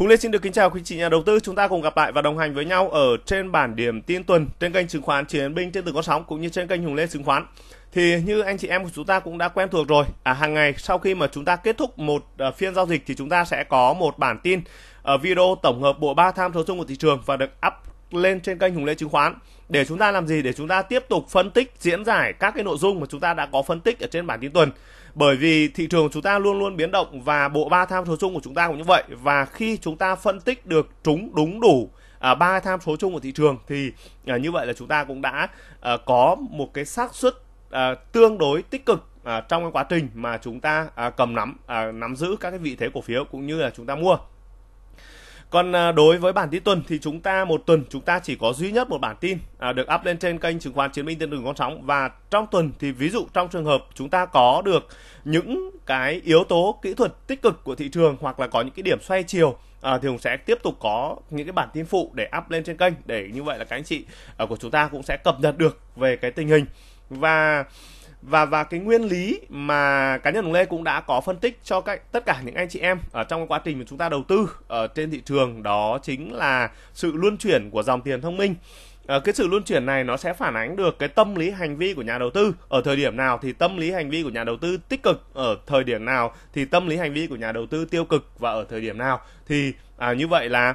Hùng Lê xin được kính chào quý chị nhà đầu tư. Chúng ta cùng gặp lại và đồng hành với nhau ở trên bản điểm tin tuần trên kênh chứng khoán Chiến binh trên từng con sóng cũng như trên kênh Hùng Lê chứng khoán. Thì như anh chị em của chúng ta cũng đã quen thuộc rồi, à, hàng ngày sau khi mà chúng ta kết thúc một à, phiên giao dịch thì chúng ta sẽ có một bản tin ở à, video tổng hợp bộ ba tham số chung của thị trường và được up lên trên kênh Hùng Lê Chứng khoán để chúng ta làm gì để chúng ta tiếp tục phân tích diễn giải các cái nội dung mà chúng ta đã có phân tích ở trên bản tin tuần bởi vì thị trường chúng ta luôn luôn biến động và bộ ba tham số chung của chúng ta cũng như vậy và khi chúng ta phân tích được trúng đúng đủ à, ba à, tham số chung của thị trường thì à, như vậy là chúng ta cũng đã à, có một cái xác suất à, tương đối tích cực à, trong cái quá trình mà chúng ta à, cầm nắm à, nắm giữ các cái vị thế cổ phiếu cũng như là chúng ta mua còn à, đối với bản tin tuần thì chúng ta một tuần chúng ta chỉ có duy nhất một bản tin à, được up lên trên kênh chứng khoán Chiến binh tiền đường con sóng và trong tuần thì ví dụ trong trường hợp chúng ta có được những cái yếu tố kỹ thuật tích cực của thị trường hoặc là có những cái điểm xoay chiều À, thì cũng sẽ tiếp tục có những cái bản tin phụ để up lên trên kênh để như vậy là các anh chị à, của chúng ta cũng sẽ cập nhật được về cái tình hình và và và cái nguyên lý mà cá nhân Hồng Lê cũng đã có phân tích cho các tất cả những anh chị em ở trong quá trình mà chúng ta đầu tư ở trên thị trường đó chính là sự luân chuyển của dòng tiền thông minh ờ, cái sự luân chuyển này nó sẽ phản ánh được cái tâm lý hành vi của nhà đầu tư ở thời điểm nào thì tâm lý hành vi của nhà đầu tư tích cực ở thời điểm nào thì tâm lý hành vi của nhà đầu tư tiêu cực và ở thời điểm nào thì à, như vậy là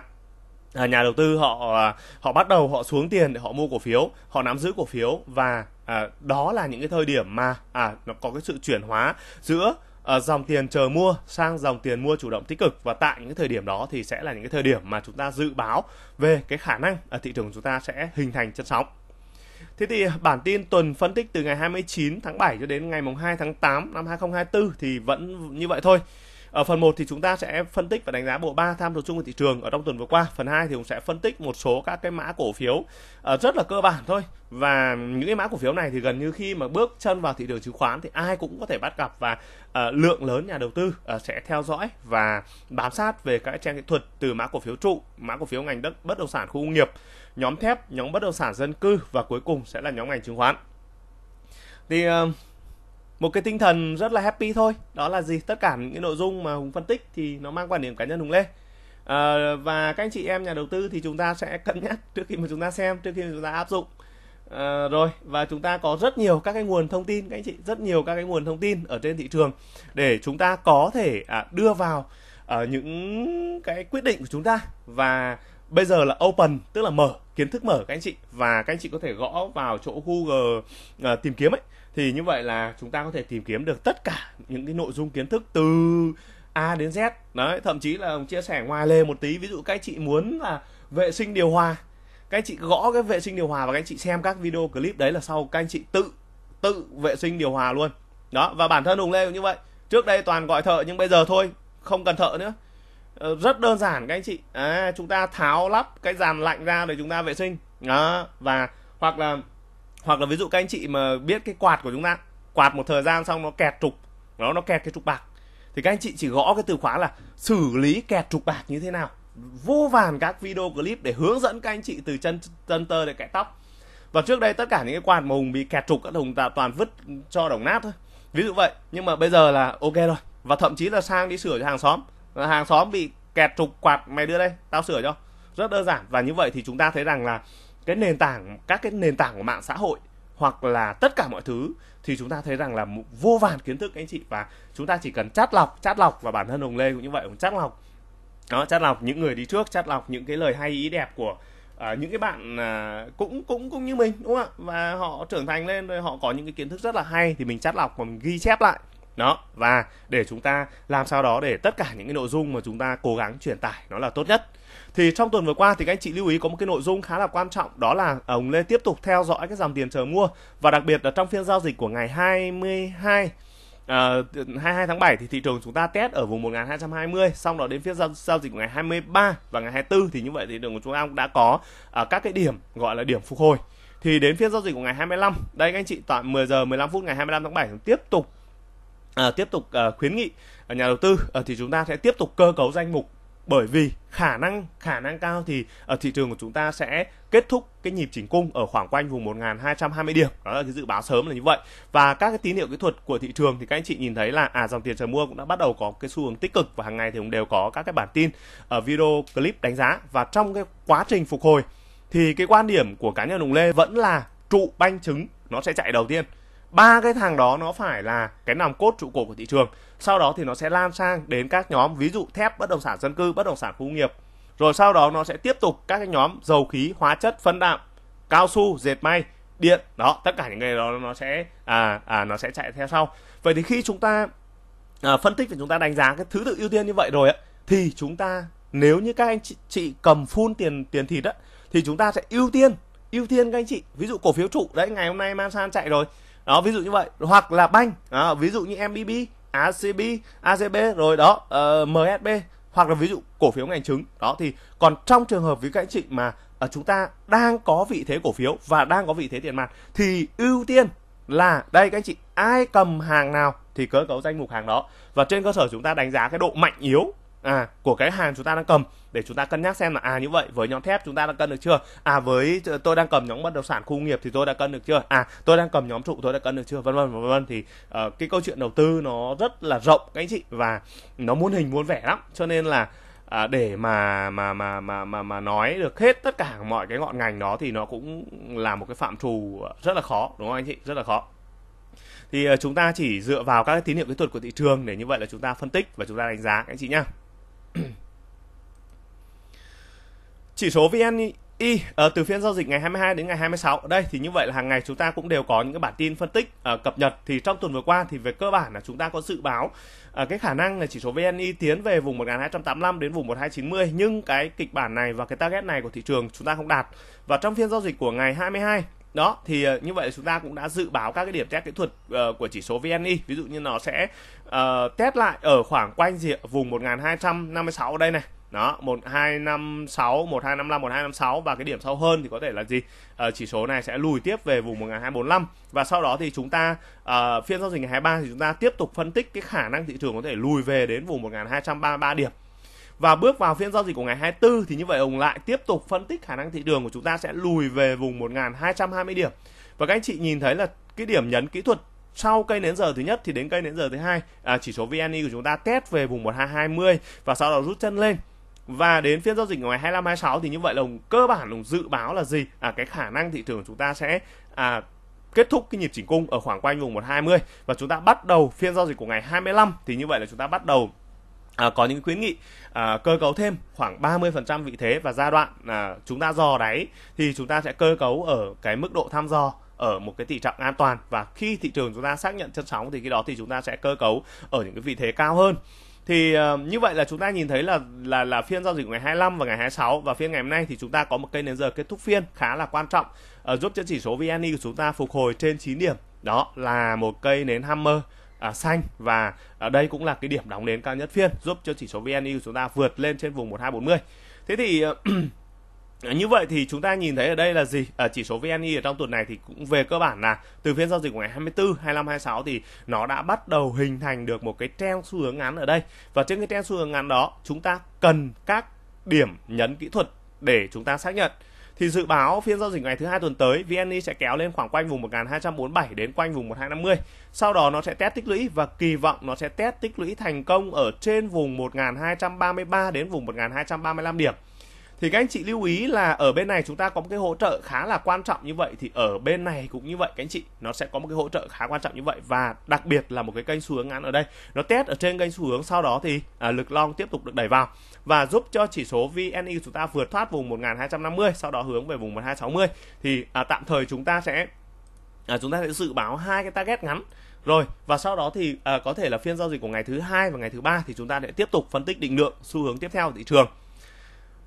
À, nhà đầu tư họ à, họ bắt đầu họ xuống tiền để họ mua cổ phiếu họ nắm giữ cổ phiếu và à, đó là những cái thời điểm mà à nó có cái sự chuyển hóa giữa à, dòng tiền chờ mua sang dòng tiền mua chủ động tích cực và tại những cái thời điểm đó thì sẽ là những cái thời điểm mà chúng ta dự báo về cái khả năng ở thị trường chúng ta sẽ hình thành chân sóng Thế thì bản tin tuần phân tích từ ngày 29 tháng 7 cho đến ngày mùng 2 tháng 8 năm 2024 thì vẫn như vậy thôi. Ở phần 1 thì chúng ta sẽ phân tích và đánh giá bộ ba tham số chung của thị trường ở trong tuần vừa qua. Phần 2 thì cũng sẽ phân tích một số các cái mã cổ phiếu uh, rất là cơ bản thôi. Và những cái mã cổ phiếu này thì gần như khi mà bước chân vào thị trường chứng khoán thì ai cũng có thể bắt gặp và ờ, lượng lớn nhà đầu tư ờ, sẽ theo dõi và bám sát về các trang kỹ thuật từ mã cổ phiếu trụ, mã cổ phiếu ngành đất bất động sản khu công nghiệp, nhóm thép, nhóm bất động sản dân cư và cuối cùng sẽ là nhóm ngành chứng khoán. Thì một cái tinh thần rất là happy thôi đó là gì tất cả những cái nội dung mà hùng phân tích thì nó mang quan điểm cá nhân hùng lên à, và các anh chị em nhà đầu tư thì chúng ta sẽ cân nhắc trước khi mà chúng ta xem trước khi mà chúng ta áp dụng à, rồi và chúng ta có rất nhiều các cái nguồn thông tin các anh chị rất nhiều các cái nguồn thông tin ở trên thị trường để chúng ta có thể à, đưa vào ở ờ, những cái quyết định của chúng ta và bây giờ là open tức là mở kiến thức mở các anh chị và các anh chị có thể gõ vào chỗ Google à, tìm kiếm ấy thì như vậy là chúng ta có thể tìm kiếm được tất cả những cái nội dung kiến thức từ A đến Z đấy thậm chí là chia sẻ ngoài lề một tí ví dụ các chị muốn là vệ sinh điều hòa các chị gõ cái vệ sinh điều hòa và các chị xem các video clip đấy là sau các anh chị tự tự vệ sinh điều hòa luôn đó và bản thân hùng lê cũng như vậy trước đây toàn gọi thợ nhưng bây giờ thôi không cần thợ nữa ờ, rất đơn giản các anh chị à, chúng ta tháo lắp cái dàn lạnh ra để chúng ta vệ sinh đó và hoặc là hoặc là ví dụ các anh chị mà biết cái quạt của chúng ta quạt một thời gian xong nó kẹt trục nó nó kẹt cái trục bạc thì các anh chị chỉ gõ cái từ khóa là xử lý kẹt trục bạc như thế nào vô vàn các video clip để hướng dẫn các anh chị từ chân chân tơ để kẹt tóc và trước đây tất cả những cái quạt mà hùng bị kẹt trục các hùng toàn vứt cho đồng nát thôi ví dụ vậy nhưng mà bây giờ là ok rồi và thậm chí là sang đi sửa cho hàng xóm hàng xóm bị kẹt trục quạt mày đưa đây tao sửa cho rất đơn giản và như vậy thì chúng ta thấy rằng là cái nền tảng các cái nền tảng của mạng xã hội hoặc là tất cả mọi thứ thì chúng ta thấy rằng là vô vàn kiến thức anh chị và chúng ta chỉ cần chắt lọc chắt lọc và bản thân hồng lê cũng như vậy cũng chắt lọc đó chắt lọc những người đi trước chắt lọc những cái lời hay ý đẹp của à, những cái bạn à, cũng cũng cũng như mình đúng không ạ và họ trưởng thành lên rồi họ có những cái kiến thức rất là hay thì mình chắt lọc và mình ghi chép lại đó và để chúng ta làm sao đó để tất cả những cái nội dung mà chúng ta cố gắng truyền tải nó là tốt nhất thì trong tuần vừa qua thì các anh chị lưu ý có một cái nội dung khá là quan trọng đó là à, ông Lê tiếp tục theo dõi cái dòng tiền chờ mua và đặc biệt là trong phiên giao dịch của ngày 22 Uh, 22 tháng 7 thì thị trường chúng ta test ở vùng 1220 xong đó đến phiên giao, giao dịch của ngày 23 và ngày 24 thì như vậy thì đường của chúng ta cũng đã có uh, các cái điểm gọi là điểm phục hồi thì đến phiên giao dịch của ngày 25 đây các anh chị tạm 10 giờ 15 phút ngày 25 tháng 7 tiếp tục à, tiếp tục à, khuyến nghị à, nhà đầu tư à, thì chúng ta sẽ tiếp tục cơ cấu danh mục bởi vì khả năng khả năng cao thì ở à, thị trường của chúng ta sẽ kết thúc cái nhịp chỉnh cung ở khoảng quanh vùng 1220 điểm đó là cái dự báo sớm là như vậy và các cái tín hiệu kỹ thuật của thị trường thì các anh chị nhìn thấy là à dòng tiền chờ mua cũng đã bắt đầu có cái xu hướng tích cực và hàng ngày thì cũng đều có các cái bản tin ở à, video clip đánh giá và trong cái quá trình phục hồi thì cái quan điểm của cá nhân Hùng Lê vẫn là trụ banh chứng nó sẽ chạy đầu tiên ba cái thằng đó nó phải là cái nòng cốt trụ cột của thị trường sau đó thì nó sẽ lan sang đến các nhóm ví dụ thép bất động sản dân cư bất động sản khu nghiệp rồi sau đó nó sẽ tiếp tục các cái nhóm dầu khí hóa chất phân đạm cao su dệt may điện đó tất cả những cái đó nó sẽ à, à nó sẽ chạy theo sau vậy thì khi chúng ta à, phân tích và chúng ta đánh giá cái thứ tự ưu tiên như vậy rồi ấy, thì chúng ta nếu như các anh chị, chị cầm phun tiền tiền thịt đó thì chúng ta sẽ ưu tiên ưu tiên các anh chị ví dụ cổ phiếu trụ đấy ngày hôm nay man san chạy rồi đó ví dụ như vậy hoặc là banh à, ví dụ như MBB ACB ACB rồi đó uh, ờ, MSB hoặc là ví dụ cổ phiếu ngành chứng đó thì còn trong trường hợp với các anh chị mà uh, chúng ta đang có vị thế cổ phiếu và đang có vị thế tiền mặt thì ưu tiên là đây các anh chị ai cầm hàng nào thì cơ cấu danh mục hàng đó và trên cơ sở chúng ta đánh giá cái độ mạnh yếu à của cái hàng chúng ta đang cầm để chúng ta cân nhắc xem là à như vậy với nhóm thép chúng ta đã cân được chưa à với tôi đang cầm nhóm bất động sản khu nghiệp thì tôi đã cân được chưa à tôi đang cầm nhóm trụ tôi đã cân được chưa vân vân vân vân thì uh, cái câu chuyện đầu tư nó rất là rộng các anh chị và nó muốn hình muốn vẻ lắm cho nên là à, để mà mà mà mà mà mà nói được hết tất cả mọi cái ngọn ngành đó thì nó cũng là một cái phạm trù rất là khó đúng không anh chị rất là khó thì ờ, chúng ta chỉ dựa vào các tín hiệu kỹ thuật của thị trường để như vậy là chúng ta phân tích và chúng ta đánh giá anh chị nhá chỉ số VNI ở ờ, từ phiên giao dịch ngày 22 đến ngày 26 đây thì như vậy là hàng ngày chúng ta cũng đều có những cái bản tin phân tích uh, cập nhật thì trong tuần vừa qua thì về cơ bản là chúng ta có dự báo uh, cái khả năng là chỉ số VNI tiến về vùng 1285 đến vùng 1290 nhưng cái kịch bản này và cái target này của thị trường chúng ta không đạt và trong phiên giao dịch của ngày 22 đó thì ờ, như vậy chúng ta cũng đã dự báo các cái điểm test kỹ thuật uh, của chỉ số VNI ví dụ như nó sẽ uh, test lại ở khoảng quanh diện vùng 1256 đây này đó 1256 1255 1256 và cái điểm sau hơn thì có thể là gì à, chỉ số này sẽ lùi tiếp về vùng 1245 và sau đó thì chúng ta à, phiên giao dịch ngày 23 thì chúng ta tiếp tục phân tích cái khả năng thị trường có thể lùi về đến vùng 1233 điểm và bước vào phiên giao dịch của ngày 24 thì như vậy ông lại tiếp tục phân tích khả năng thị trường của chúng ta sẽ lùi về vùng 1220 điểm. Và các anh chị nhìn thấy là cái điểm nhấn kỹ thuật sau cây nến giờ thứ nhất thì đến cây nến giờ thứ hai à, chỉ số VNI của chúng ta test về vùng 1220 và sau đó rút chân lên và đến phiên giao dịch ngày 25 26 thì như vậy là cơ bản đồng dự báo là gì à, cái khả năng thị trường chúng ta sẽ à, kết thúc cái nhịp chỉnh cung ở khoảng quanh vùng 120 và chúng ta bắt đầu phiên giao dịch của ngày 25 thì như vậy là chúng ta bắt đầu à, có những khuyến nghị à, cơ cấu thêm khoảng 30% vị thế và giai đoạn là chúng ta dò đáy thì chúng ta sẽ cơ cấu ở cái mức độ thăm dò ở một cái tỷ trọng an toàn và khi thị trường chúng ta xác nhận chân sóng thì khi đó thì chúng ta sẽ cơ cấu ở những cái vị thế cao hơn thì uh, như vậy là chúng ta nhìn thấy là là là phiên giao dịch của ngày 25 và ngày 26 và phiên ngày hôm nay thì chúng ta có một cây nến giờ kết thúc phiên khá là quan trọng uh, giúp cho chỉ số VNI e của chúng ta phục hồi trên 9 điểm. Đó là một cây nến hammer à, xanh và ở đây cũng là cái điểm đóng đến cao nhất phiên giúp cho chỉ số VNU chúng ta vượt lên trên vùng 1240. Thế thì ờ, như vậy thì chúng ta nhìn thấy ở đây là gì? Ở à, chỉ số VNI ở trong tuần này thì cũng về cơ bản là từ phiên giao dịch của ngày 24, 25, 26 thì nó đã bắt đầu hình thành được một cái trend xu hướng ngắn ở đây. Và trên cái trend xu hướng ngắn đó, chúng ta cần các điểm nhấn kỹ thuật để chúng ta xác nhận thì dự báo phiên giao dịch ngày thứ hai tuần tới VN sẽ kéo lên khoảng quanh vùng 1247 đến quanh vùng 1250. Sau đó nó sẽ test tích lũy và kỳ vọng nó sẽ test tích lũy thành công ở trên vùng 1233 đến vùng 1235 điểm thì các anh chị lưu ý là ở bên này chúng ta có một cái hỗ trợ khá là quan trọng như vậy thì ở bên này cũng như vậy các anh chị nó sẽ có một cái hỗ trợ khá quan trọng như vậy và đặc biệt là một cái kênh xu hướng ngắn ở đây nó test ở trên kênh xu hướng sau đó thì à, lực long tiếp tục được đẩy vào và giúp cho chỉ số VNI chúng ta vượt thoát vùng 1250 sau đó hướng về vùng 1260 thì à, tạm thời chúng ta sẽ à, chúng ta sẽ dự báo hai cái target ngắn rồi và sau đó thì à, có thể là phiên giao dịch của ngày thứ hai và ngày thứ ba thì chúng ta sẽ tiếp tục phân tích định lượng xu hướng tiếp theo của thị trường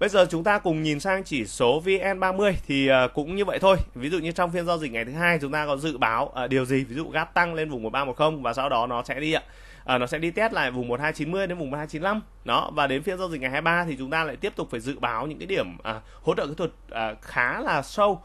Bây giờ chúng ta cùng nhìn sang chỉ số VN30 thì ờ, cũng như vậy thôi. Ví dụ như trong phiên giao dịch ngày thứ hai chúng ta có dự báo ờ, điều gì, ví dụ gap tăng lên vùng 1310 và sau đó nó sẽ đi ạ. À, nó sẽ đi test lại vùng 1290 đến vùng 1295 đó và đến phiên giao dịch ngày 23 thì chúng ta lại tiếp tục phải dự báo những cái điểm à, hỗ trợ kỹ thuật à, khá là sâu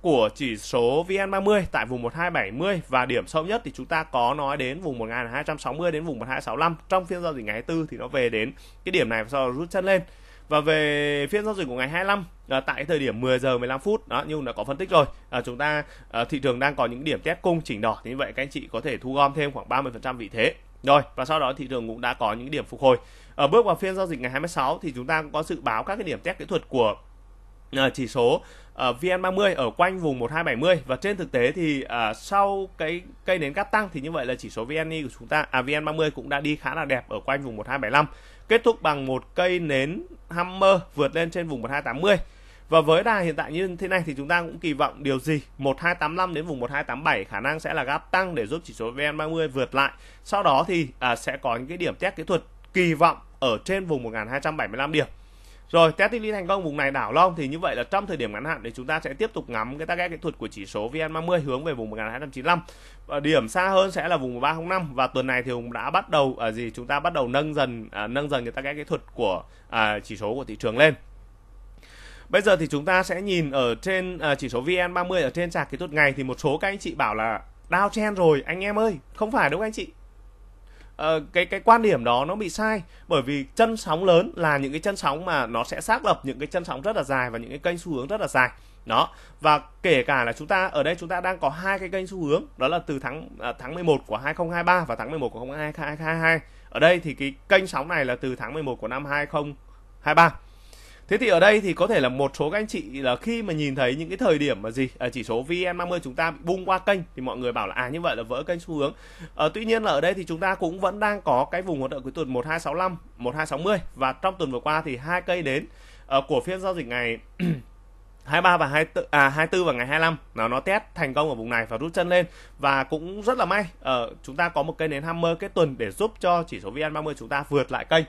của chỉ số VN30 tại vùng 1270 và điểm sâu nhất thì chúng ta có nói đến vùng 1260 đến vùng 1265 trong phiên giao dịch ngày 4 thì nó về đến cái điểm này và sau đó rút chân lên và về phiên giao dịch của ngày 25 à, tại thời điểm 10 giờ 15 phút đó như đã có phân tích rồi à, chúng ta à, thị trường đang có những điểm test cung chỉnh đỏ như vậy các anh chị có thể thu gom thêm khoảng 30% vị thế rồi và sau đó thị trường cũng đã có những điểm phục hồi ở à, bước vào phiên giao dịch ngày 26 thì chúng ta cũng có dự báo các cái điểm test kỹ thuật của à, chỉ số à, VN30 ở quanh vùng 1270 và trên thực tế thì à, sau cái cây nến cắt tăng thì như vậy là chỉ số VN của chúng ta à VN30 cũng đã đi khá là đẹp ở quanh vùng 1275 kết thúc bằng một cây nến Hammer vượt lên trên vùng 1280. Và với đà hiện tại như thế này thì chúng ta cũng kỳ vọng điều gì? 1285 đến vùng 1287 khả năng sẽ là gap tăng để giúp chỉ số VN30 vượt lại. Sau đó thì à, sẽ có những cái điểm test kỹ thuật kỳ vọng ở trên vùng 1275 điểm. Rồi, test tích lũy thành công vùng này đảo long thì như vậy là trong thời điểm ngắn hạn thì chúng ta sẽ tiếp tục ngắm cái target kỹ thuật của chỉ số VN30 hướng về vùng 1295. Và điểm xa hơn sẽ là vùng 305 và tuần này thì cũng đã bắt đầu ở à, gì chúng ta bắt đầu nâng dần à, nâng dần cái target kỹ thuật của à, chỉ số của thị trường lên. Bây giờ thì chúng ta sẽ nhìn ở trên à, chỉ số VN30 ở trên chart kỹ thuật ngày thì một số các anh chị bảo là downtrend rồi anh em ơi, không phải đúng không anh chị? Ờ, cái cái quan điểm đó nó bị sai bởi vì chân sóng lớn là những cái chân sóng mà nó sẽ xác lập những cái chân sóng rất là dài và những cái kênh xu hướng rất là dài đó và kể cả là chúng ta ở đây chúng ta đang có hai cái kênh xu hướng đó là từ tháng uh, tháng 11 của 2023 và tháng 11 của 2022 ở đây thì cái kênh sóng này là từ tháng 11 của năm 2023 Thế thì ở đây thì có thể là một số các anh chị là khi mà nhìn thấy những cái thời điểm mà gì à, chỉ số VN50 chúng ta bung qua kênh thì mọi người bảo là à như vậy là vỡ kênh xu hướng. À, tuy nhiên là ở đây thì chúng ta cũng vẫn đang có cái vùng hỗ trợ cuối tuần 1265, 1260 và trong tuần vừa qua thì hai cây đến à, của phiên giao dịch ngày 23 và 24 à 24 và ngày 25 nó nó test thành công ở vùng này và rút chân lên và cũng rất là may ở ờ, uh, chúng ta có một cây nến hammer kết tuần để giúp cho chỉ số VN30 chúng ta vượt lại kênh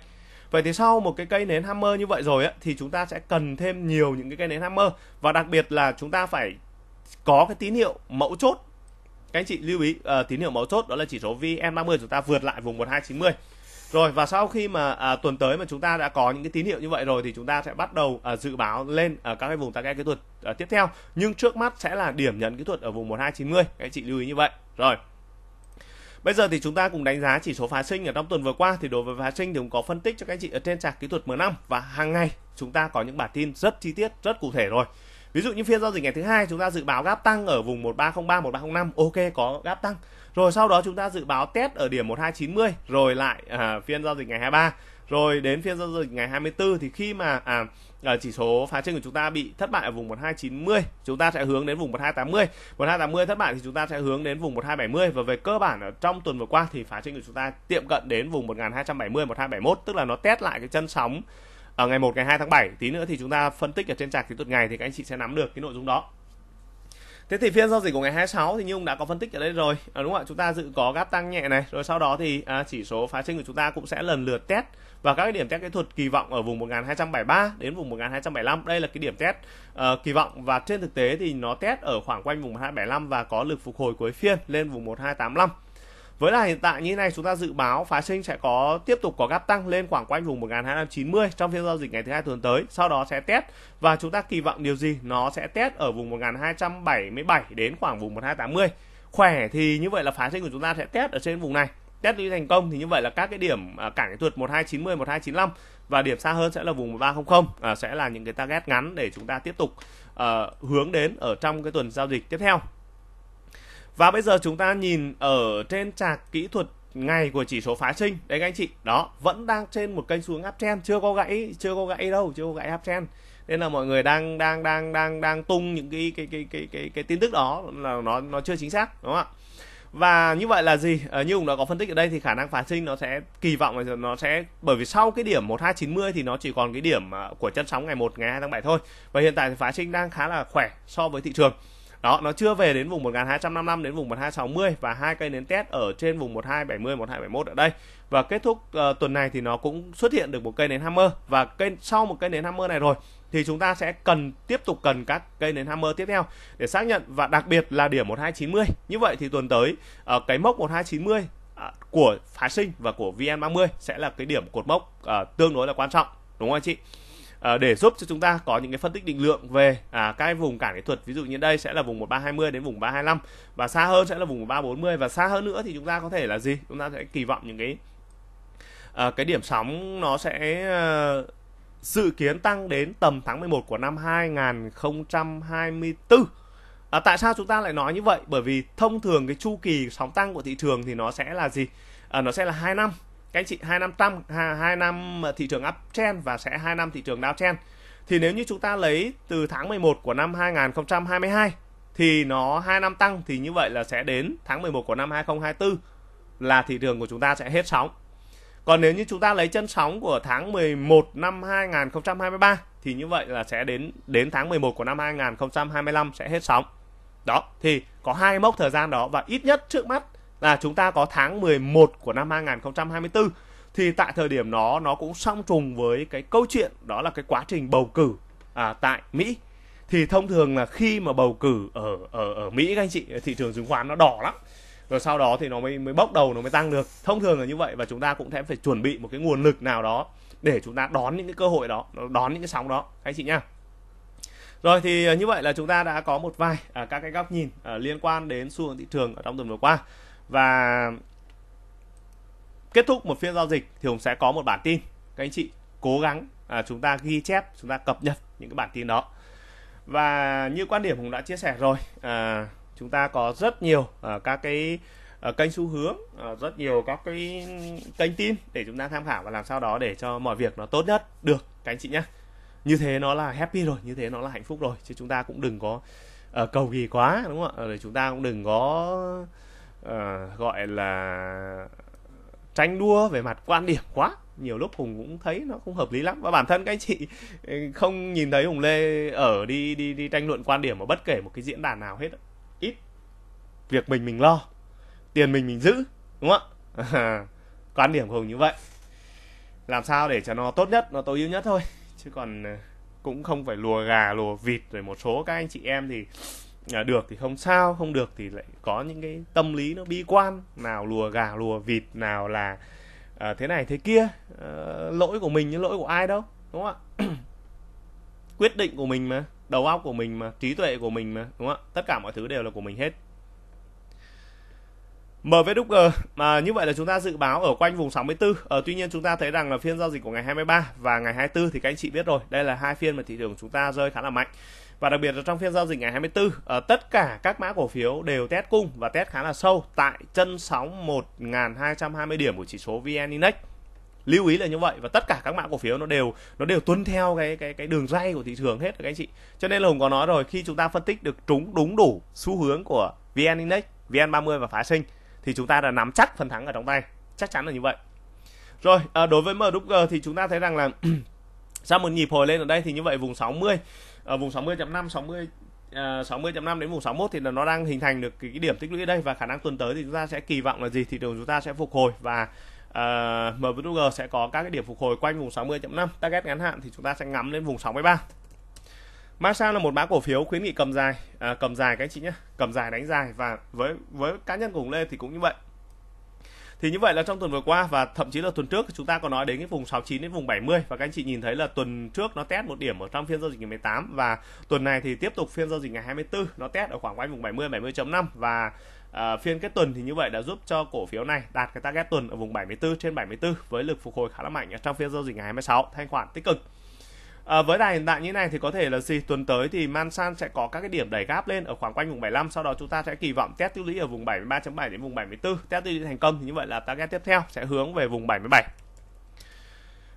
Vậy thì sau một cái cây nến hammer như vậy rồi ấy, thì chúng ta sẽ cần thêm nhiều những cái cây nến hammer và đặc biệt là chúng ta phải có cái tín hiệu mẫu chốt các anh chị lưu ý uh, tín hiệu mẫu chốt đó là chỉ số VN30 chúng ta vượt lại vùng 1290 rồi và sau khi mà à, tuần tới mà chúng ta đã có những cái tín hiệu như vậy rồi thì chúng ta sẽ bắt đầu à, dự báo lên ở à, các cái vùng target kỹ thuật à, tiếp theo nhưng trước mắt sẽ là điểm nhấn kỹ thuật ở vùng 1290 các anh chị lưu ý như vậy rồi Bây giờ thì chúng ta cùng đánh giá chỉ số phá sinh ở trong tuần vừa qua thì đối với phá sinh thì cũng có phân tích cho các anh chị ở trên sạc kỹ thuật m năm và hàng ngày chúng ta có những bản tin rất chi tiết, rất cụ thể rồi. Ví dụ như phiên giao dịch ngày thứ hai chúng ta dự báo gáp tăng ở vùng 1303 1305, ok có gáp tăng. Rồi sau đó chúng ta dự báo test ở điểm 1290 rồi lại à, phiên giao dịch ngày 23 rồi đến phiên giao dịch ngày 24 thì khi mà à, uh, chỉ số phá trên của chúng ta bị thất bại ở vùng 1290 chúng ta sẽ hướng đến vùng 1280 1280 thất bại thì chúng ta sẽ hướng đến vùng 1270 và về cơ bản ở trong tuần vừa qua thì phá trên của chúng ta tiệm cận đến vùng 1270 1271 tức là nó test lại cái chân sóng ở ngày 1 ngày 2 tháng 7 tí nữa thì chúng ta phân tích ở trên chart thì tuần ngày thì các anh chị sẽ nắm được cái nội dung đó Thế thì phiên giao dịch của ngày 26 thì như ông đã có phân tích ở đây rồi. À, đúng không ạ? Chúng ta dự có gáp tăng nhẹ này, rồi sau đó thì à, chỉ số phá trinh của chúng ta cũng sẽ lần lượt test và các cái điểm test kỹ thuật kỳ vọng ở vùng 1273 đến vùng 1275. Đây là cái điểm test uh, kỳ vọng và trên thực tế thì nó test ở khoảng quanh vùng 1275 và có lực phục hồi cuối phiên lên vùng 1285. Với là hiện tại như thế này chúng ta dự báo phái sinh sẽ có tiếp tục có gap tăng lên khoảng quanh vùng 1290 trong phiên giao dịch ngày thứ hai tuần tới. Sau đó sẽ test và chúng ta kỳ vọng điều gì? Nó sẽ test ở vùng 1277 đến khoảng vùng 1280. Khỏe thì như vậy là phái sinh của chúng ta sẽ test ở trên vùng này. Test đi thành công thì như vậy là các cái điểm à, cản kỹ thuật 1290, 1295 và điểm xa hơn sẽ là vùng 1300 à, sẽ là những cái target ngắn để chúng ta tiếp tục uh, hướng đến ở trong cái tuần giao dịch tiếp theo và bây giờ chúng ta nhìn ở trên trạc kỹ thuật ngày của chỉ số phái sinh đấy các anh chị đó vẫn đang trên một kênh xuống uptrend chưa có gãy chưa có gãy đâu chưa có gãy uptrend nên là mọi người đang đang đang đang đang tung những cái cái cái cái cái cái tin tức đó là nó nó chưa chính xác đúng không ạ và như vậy là gì à, như hùng đã có phân tích ở đây thì khả năng phá sinh nó sẽ kỳ vọng là nó sẽ bởi vì sau cái điểm 1290 thì nó chỉ còn cái điểm ờ, của chân sóng ngày 1 ngày 2 tháng 7 thôi và hiện tại thì phá sinh đang khá là khỏe so với thị trường đó nó chưa về đến vùng 1255 đến vùng 1260 và hai cây nến test ở trên vùng 1270 1271 ở đây và kết thúc uh, tuần này thì nó cũng xuất hiện được một cây nến hammer và cây sau một cây nến hammer này rồi thì chúng ta sẽ cần tiếp tục cần các cây nến hammer tiếp theo để xác nhận và đặc biệt là điểm 1290 như vậy thì tuần tới uh, cái mốc 1290 uh, à, của phái sinh và của VN30 sẽ là cái điểm cột mốc uh, tương đối là quan trọng đúng không anh chị Ờ, để giúp cho chúng ta có những cái phân tích định lượng về à, cái vùng cản kỹ thuật ví dụ như đây sẽ là vùng 1320 đến vùng 325 và xa hơn sẽ là vùng 1340 và xa hơn nữa thì chúng ta có thể là gì chúng ta sẽ kỳ vọng những cái à, cái điểm sóng nó sẽ à, dự kiến tăng đến tầm tháng 11 của năm 2024 À, tại sao chúng ta lại nói như vậy? Bởi vì thông thường cái chu kỳ sóng tăng của thị trường thì nó sẽ là gì? À, nó sẽ là 2 năm các anh chị hai năm tăng hai năm ờ, thị trường uptrend và sẽ hai năm thị trường downtrend thì nếu như chúng ta lấy từ tháng 11 của năm 2022 thì nó hai năm tăng thì như vậy là sẽ đến tháng 11 của năm 2024 là thị trường của chúng ta sẽ hết sóng. Còn nếu như chúng ta lấy chân sóng của tháng 11 năm 2023 thì như vậy là sẽ đến đến tháng 11 của năm 2025 sẽ hết sóng. Đó, thì có hai mốc thời gian đó và ít nhất trước mắt là chúng ta có tháng 11 của năm 2024 thì tại thời điểm đó nó cũng song trùng với cái câu chuyện đó là cái quá trình bầu cử à, tại Mỹ thì thông thường là khi mà bầu cử ở ở ở Mỹ các anh chị thị trường chứng khoán nó đỏ lắm rồi sau đó thì nó mới mới bốc đầu nó mới tăng được thông thường là như vậy và chúng ta cũng sẽ phải chuẩn bị một cái nguồn lực nào đó để chúng ta đón những cái cơ hội đó đón những cái sóng đó các anh chị nhá rồi thì à, như vậy là chúng ta đã có một vài à, các cái góc nhìn à, liên quan đến xu hướng thị trường ở trong tuần vừa qua và kết thúc một phiên giao dịch thì Hùng sẽ có một bản tin các anh chị cố gắng à, chúng ta ghi chép chúng ta cập nhật những cái bản tin đó và như quan điểm Hùng đã chia sẻ rồi à, chúng ta có rất nhiều à, các cái à, kênh xu hướng à, rất nhiều các cái kênh tin để chúng ta tham khảo và làm sao đó để cho mọi việc nó tốt nhất được các anh chị nhé như thế nó là happy rồi như thế nó là hạnh phúc rồi chứ chúng ta cũng đừng có uh, cầu kỳ quá đúng không ạ rồi ờ, chúng ta cũng đừng có Ờ, gọi là tranh đua về mặt quan điểm quá nhiều lúc hùng cũng thấy nó không hợp lý lắm và bản thân các anh chị ừ, không nhìn thấy hùng lê ở đi đi đi tranh luận quan điểm ở bất kể một cái diễn đàn nào hết ít việc mình mình lo tiền mình mình giữ đúng không ạ quan điểm của hùng như vậy làm sao để cho nó tốt nhất nó tối ưu nhất thôi chứ còn ừ, cũng không phải lùa gà lùa vịt rồi một số các anh chị em thì à, được thì không sao không được thì lại có những cái tâm lý nó bi quan nào lùa gà lùa vịt nào là à, thế này thế kia à, lỗi của mình chứ lỗi của ai đâu đúng không ạ quyết định của mình mà đầu óc của mình mà trí tuệ của mình mà đúng không ạ tất cả mọi thứ đều là của mình hết MVDG mà như vậy là chúng ta dự báo ở quanh vùng 64. ở ờ, tuy nhiên chúng ta thấy rằng là phiên giao dịch của ngày 23 và ngày 24 thì các anh chị biết rồi, đây là hai phiên mà thị trường chúng ta rơi khá là mạnh và đặc biệt là trong phiên giao dịch ngày 24 ở ờ, tất cả các mã cổ phiếu đều test cung và test khá là sâu tại chân sóng 1.220 điểm của chỉ số VN Index lưu ý là như vậy và tất cả các mã cổ phiếu nó đều nó đều tuân theo cái cái cái đường ray của thị trường hết các anh chị cho nên là hùng có nói rồi khi chúng ta phân tích được trúng đúng đủ xu hướng của vn index vn 30 và phá sinh thì chúng ta đã nắm chắc phần thắng ở trong tay chắc chắn là như vậy rồi à, đối với mdg thì chúng ta thấy rằng là sau một nhịp hồi lên ở đây thì như vậy vùng 60 ở vùng 60.5 60 60.5 đến vùng 61 thì là nó đang hình thành được cái điểm tích lũy ở đây và khả năng tuần tới thì chúng ta sẽ kỳ vọng là gì thị trường chúng ta sẽ phục hồi và uh, ờ, MWG sẽ có các cái điểm phục hồi quanh vùng 60.5 target ngắn hạn thì chúng ta sẽ ngắm lên vùng 63 Maxa là một mã cổ phiếu khuyến nghị cầm dài à, cầm dài các anh chị nhé cầm dài đánh dài và với với cá nhân cùng Lê thì cũng như vậy thì như vậy là trong tuần vừa qua và thậm chí là tuần trước chúng ta có nói đến cái vùng 69 đến vùng 70 và các anh chị nhìn thấy là tuần trước nó test một điểm ở trong phiên giao dịch ngày 18 và tuần này thì tiếp tục phiên giao dịch ngày 24 nó test ở khoảng quanh vùng 70 70.5 và À, phiên kết tuần thì như vậy đã giúp cho cổ phiếu này đạt cái target tuần ở vùng 74 trên 74 với lực phục hồi khá là mạnh ở trong phiên giao dịch ngày 26 thanh khoản tích cực. À, với đà hiện tại như này thì có thể là gì tuần tới thì man san sẽ có các cái điểm đẩy gáp lên ở khoảng quanh vùng 75 sau đó chúng ta sẽ kỳ vọng test tiêu lũy ở vùng 73.7 đến vùng 74 test tiêu lũy thành công thì như vậy là target tiếp theo sẽ hướng về vùng 77 à,